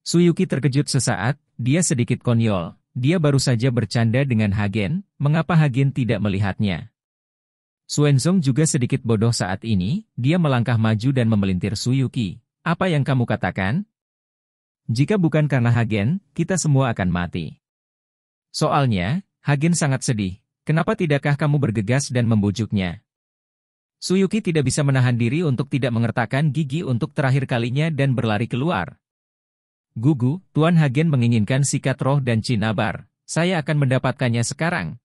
Suyuki terkejut sesaat, dia sedikit konyol. Dia baru saja bercanda dengan Hagen, mengapa Hagen tidak melihatnya? Suenzong juga sedikit bodoh saat ini, dia melangkah maju dan memelintir Suyuki. Apa yang kamu katakan? Jika bukan karena Hagen, kita semua akan mati. Soalnya, Hagen sangat sedih. Kenapa tidakkah kamu bergegas dan membujuknya? Suyuki tidak bisa menahan diri untuk tidak mengertakkan gigi untuk terakhir kalinya dan berlari keluar. Gugu, Tuan Hagen menginginkan sikat roh dan cinabar. Saya akan mendapatkannya sekarang.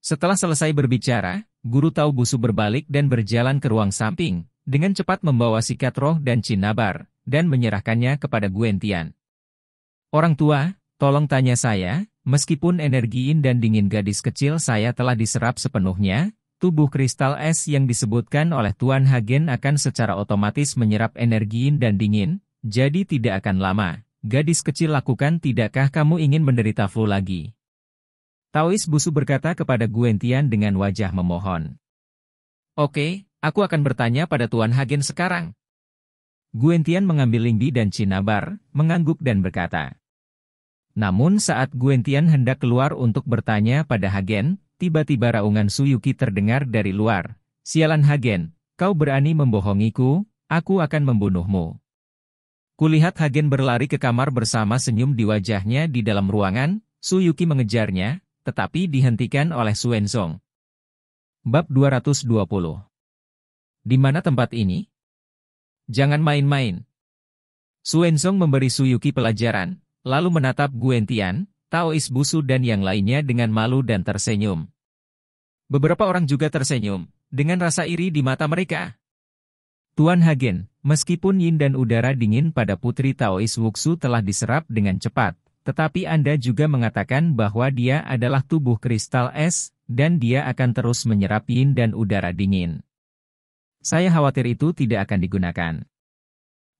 Setelah selesai berbicara, Guru Tau Busu berbalik dan berjalan ke ruang samping, dengan cepat membawa sikat roh dan cinabar, dan menyerahkannya kepada Guentian. Orang tua, tolong tanya saya, meskipun energi in dan dingin gadis kecil saya telah diserap sepenuhnya, tubuh kristal es yang disebutkan oleh Tuan Hagen akan secara otomatis menyerap energi dan dingin, jadi tidak akan lama. Gadis kecil lakukan tidakkah kamu ingin menderita flu lagi? Taois Busu berkata kepada Guentian dengan wajah memohon. Oke, aku akan bertanya pada Tuan Hagen sekarang. Guentian mengambil Lingbi dan Cinabar, mengangguk dan berkata. Namun saat Guentian hendak keluar untuk bertanya pada Hagen, tiba-tiba raungan Suyuki terdengar dari luar. Sialan Hagen, kau berani membohongiku, aku akan membunuhmu. Kulihat Hagen berlari ke kamar bersama senyum di wajahnya di dalam ruangan, Suyuki mengejarnya, tetapi dihentikan oleh Suensong. Bab 220 Di mana tempat ini? Jangan main-main. Suensong memberi Suyuki pelajaran, lalu menatap Guentian, Taois Busu dan yang lainnya dengan malu dan tersenyum. Beberapa orang juga tersenyum, dengan rasa iri di mata mereka. Tuan Hagen, meskipun yin dan udara dingin pada putri Taois Wuxu telah diserap dengan cepat, tetapi Anda juga mengatakan bahwa dia adalah tubuh kristal es, dan dia akan terus menyerap yin dan udara dingin. Saya khawatir itu tidak akan digunakan.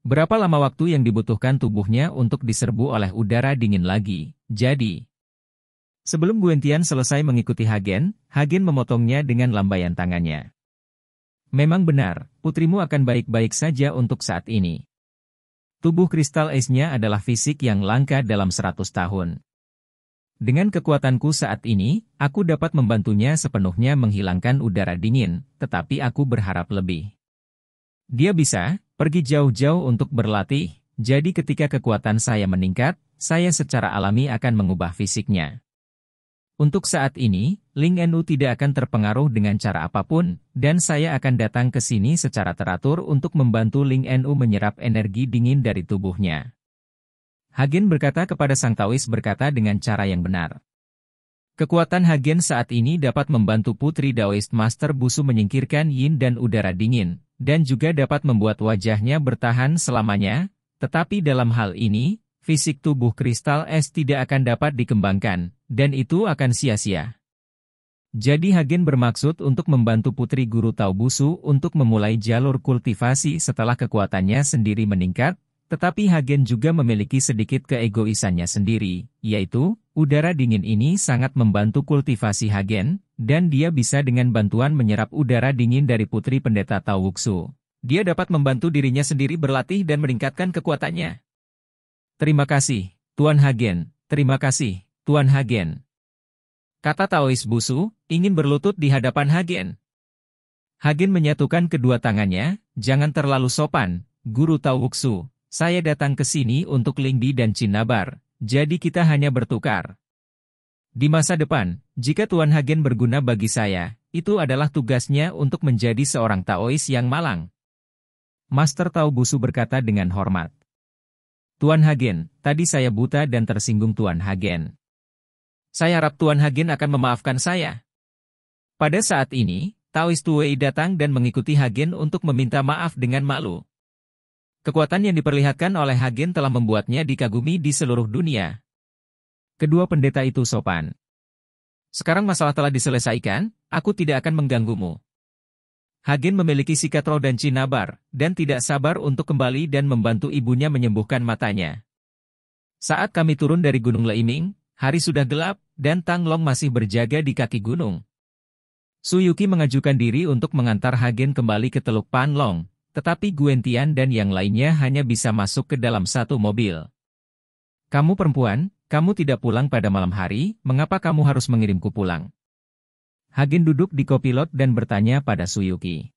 Berapa lama waktu yang dibutuhkan tubuhnya untuk diserbu oleh udara dingin lagi, jadi. Sebelum Guentian selesai mengikuti Hagen, Hagen memotongnya dengan lambaian tangannya. Memang benar, putrimu akan baik-baik saja untuk saat ini. Tubuh kristal esnya adalah fisik yang langka dalam 100 tahun. Dengan kekuatanku saat ini, aku dapat membantunya sepenuhnya menghilangkan udara dingin, tetapi aku berharap lebih. Dia bisa, Pergi jauh-jauh untuk berlatih, jadi ketika kekuatan saya meningkat, saya secara alami akan mengubah fisiknya. Untuk saat ini, Ling Nu tidak akan terpengaruh dengan cara apapun, dan saya akan datang ke sini secara teratur untuk membantu Ling Nu menyerap energi dingin dari tubuhnya. Hagen berkata kepada Sang Taois berkata dengan cara yang benar. Kekuatan Hagen saat ini dapat membantu Putri Daoist Master Busu menyingkirkan yin dan udara dingin, dan juga dapat membuat wajahnya bertahan selamanya, tetapi dalam hal ini, fisik tubuh kristal es tidak akan dapat dikembangkan, dan itu akan sia-sia. Jadi Hagen bermaksud untuk membantu Putri Guru Taubusu untuk memulai jalur kultivasi setelah kekuatannya sendiri meningkat, tetapi Hagen juga memiliki sedikit keegoisannya sendiri, yaitu, udara dingin ini sangat membantu kultivasi Hagen, dan dia bisa dengan bantuan menyerap udara dingin dari putri pendeta Tawuksu. Dia dapat membantu dirinya sendiri berlatih dan meningkatkan kekuatannya. Terima kasih, Tuan Hagen. Terima kasih, Tuan Hagen. Kata Taois Busu, ingin berlutut di hadapan Hagen. Hagen menyatukan kedua tangannya, jangan terlalu sopan, Guru Tawuksu. Saya datang ke sini untuk Lingdi dan Cinabar, jadi kita hanya bertukar. Di masa depan, jika Tuan Hagen berguna bagi saya, itu adalah tugasnya untuk menjadi seorang Taois yang malang. Master Tao Busu berkata dengan hormat. Tuan Hagen, tadi saya buta dan tersinggung Tuan Hagen. Saya harap Tuan Hagen akan memaafkan saya. Pada saat ini, Taois Tuwei datang dan mengikuti Hagen untuk meminta maaf dengan malu. Kekuatan yang diperlihatkan oleh Hagen telah membuatnya dikagumi di seluruh dunia. Kedua pendeta itu sopan. Sekarang masalah telah diselesaikan, aku tidak akan mengganggumu. Hagen memiliki sikat roh dan cinabar, dan tidak sabar untuk kembali dan membantu ibunya menyembuhkan matanya. Saat kami turun dari Gunung Leiming, hari sudah gelap, dan Tanglong masih berjaga di kaki gunung. Suyuki mengajukan diri untuk mengantar Hagen kembali ke Teluk Panlong, tetapi Guentian dan yang lainnya hanya bisa masuk ke dalam satu mobil. Kamu perempuan, kamu tidak pulang pada malam hari, mengapa kamu harus mengirimku pulang? Hagen duduk di kopilot dan bertanya pada Suyuki.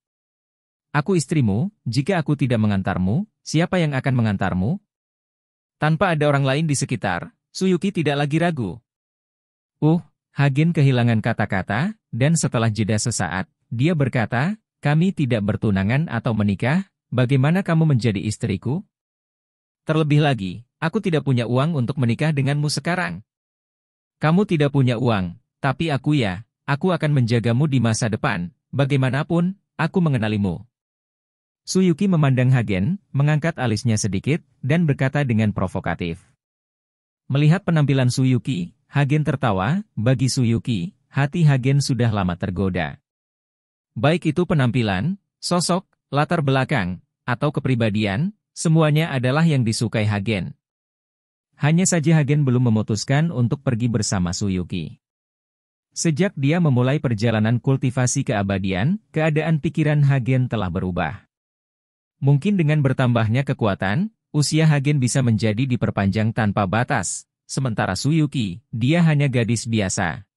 Aku istrimu, jika aku tidak mengantarmu, siapa yang akan mengantarmu? Tanpa ada orang lain di sekitar, Suyuki tidak lagi ragu. Uh, Hagen kehilangan kata-kata, dan setelah jeda sesaat, dia berkata, kami tidak bertunangan atau menikah, bagaimana kamu menjadi istriku? Terlebih lagi, aku tidak punya uang untuk menikah denganmu sekarang. Kamu tidak punya uang, tapi aku ya, aku akan menjagamu di masa depan, bagaimanapun, aku mengenalimu. Suyuki memandang Hagen, mengangkat alisnya sedikit, dan berkata dengan provokatif. Melihat penampilan Suyuki, Hagen tertawa, bagi Suyuki, hati Hagen sudah lama tergoda. Baik itu penampilan, sosok, latar belakang, atau kepribadian, semuanya adalah yang disukai Hagen. Hanya saja Hagen belum memutuskan untuk pergi bersama Suyuki. Sejak dia memulai perjalanan kultivasi keabadian, keadaan pikiran Hagen telah berubah. Mungkin dengan bertambahnya kekuatan, usia Hagen bisa menjadi diperpanjang tanpa batas, sementara Suyuki, dia hanya gadis biasa.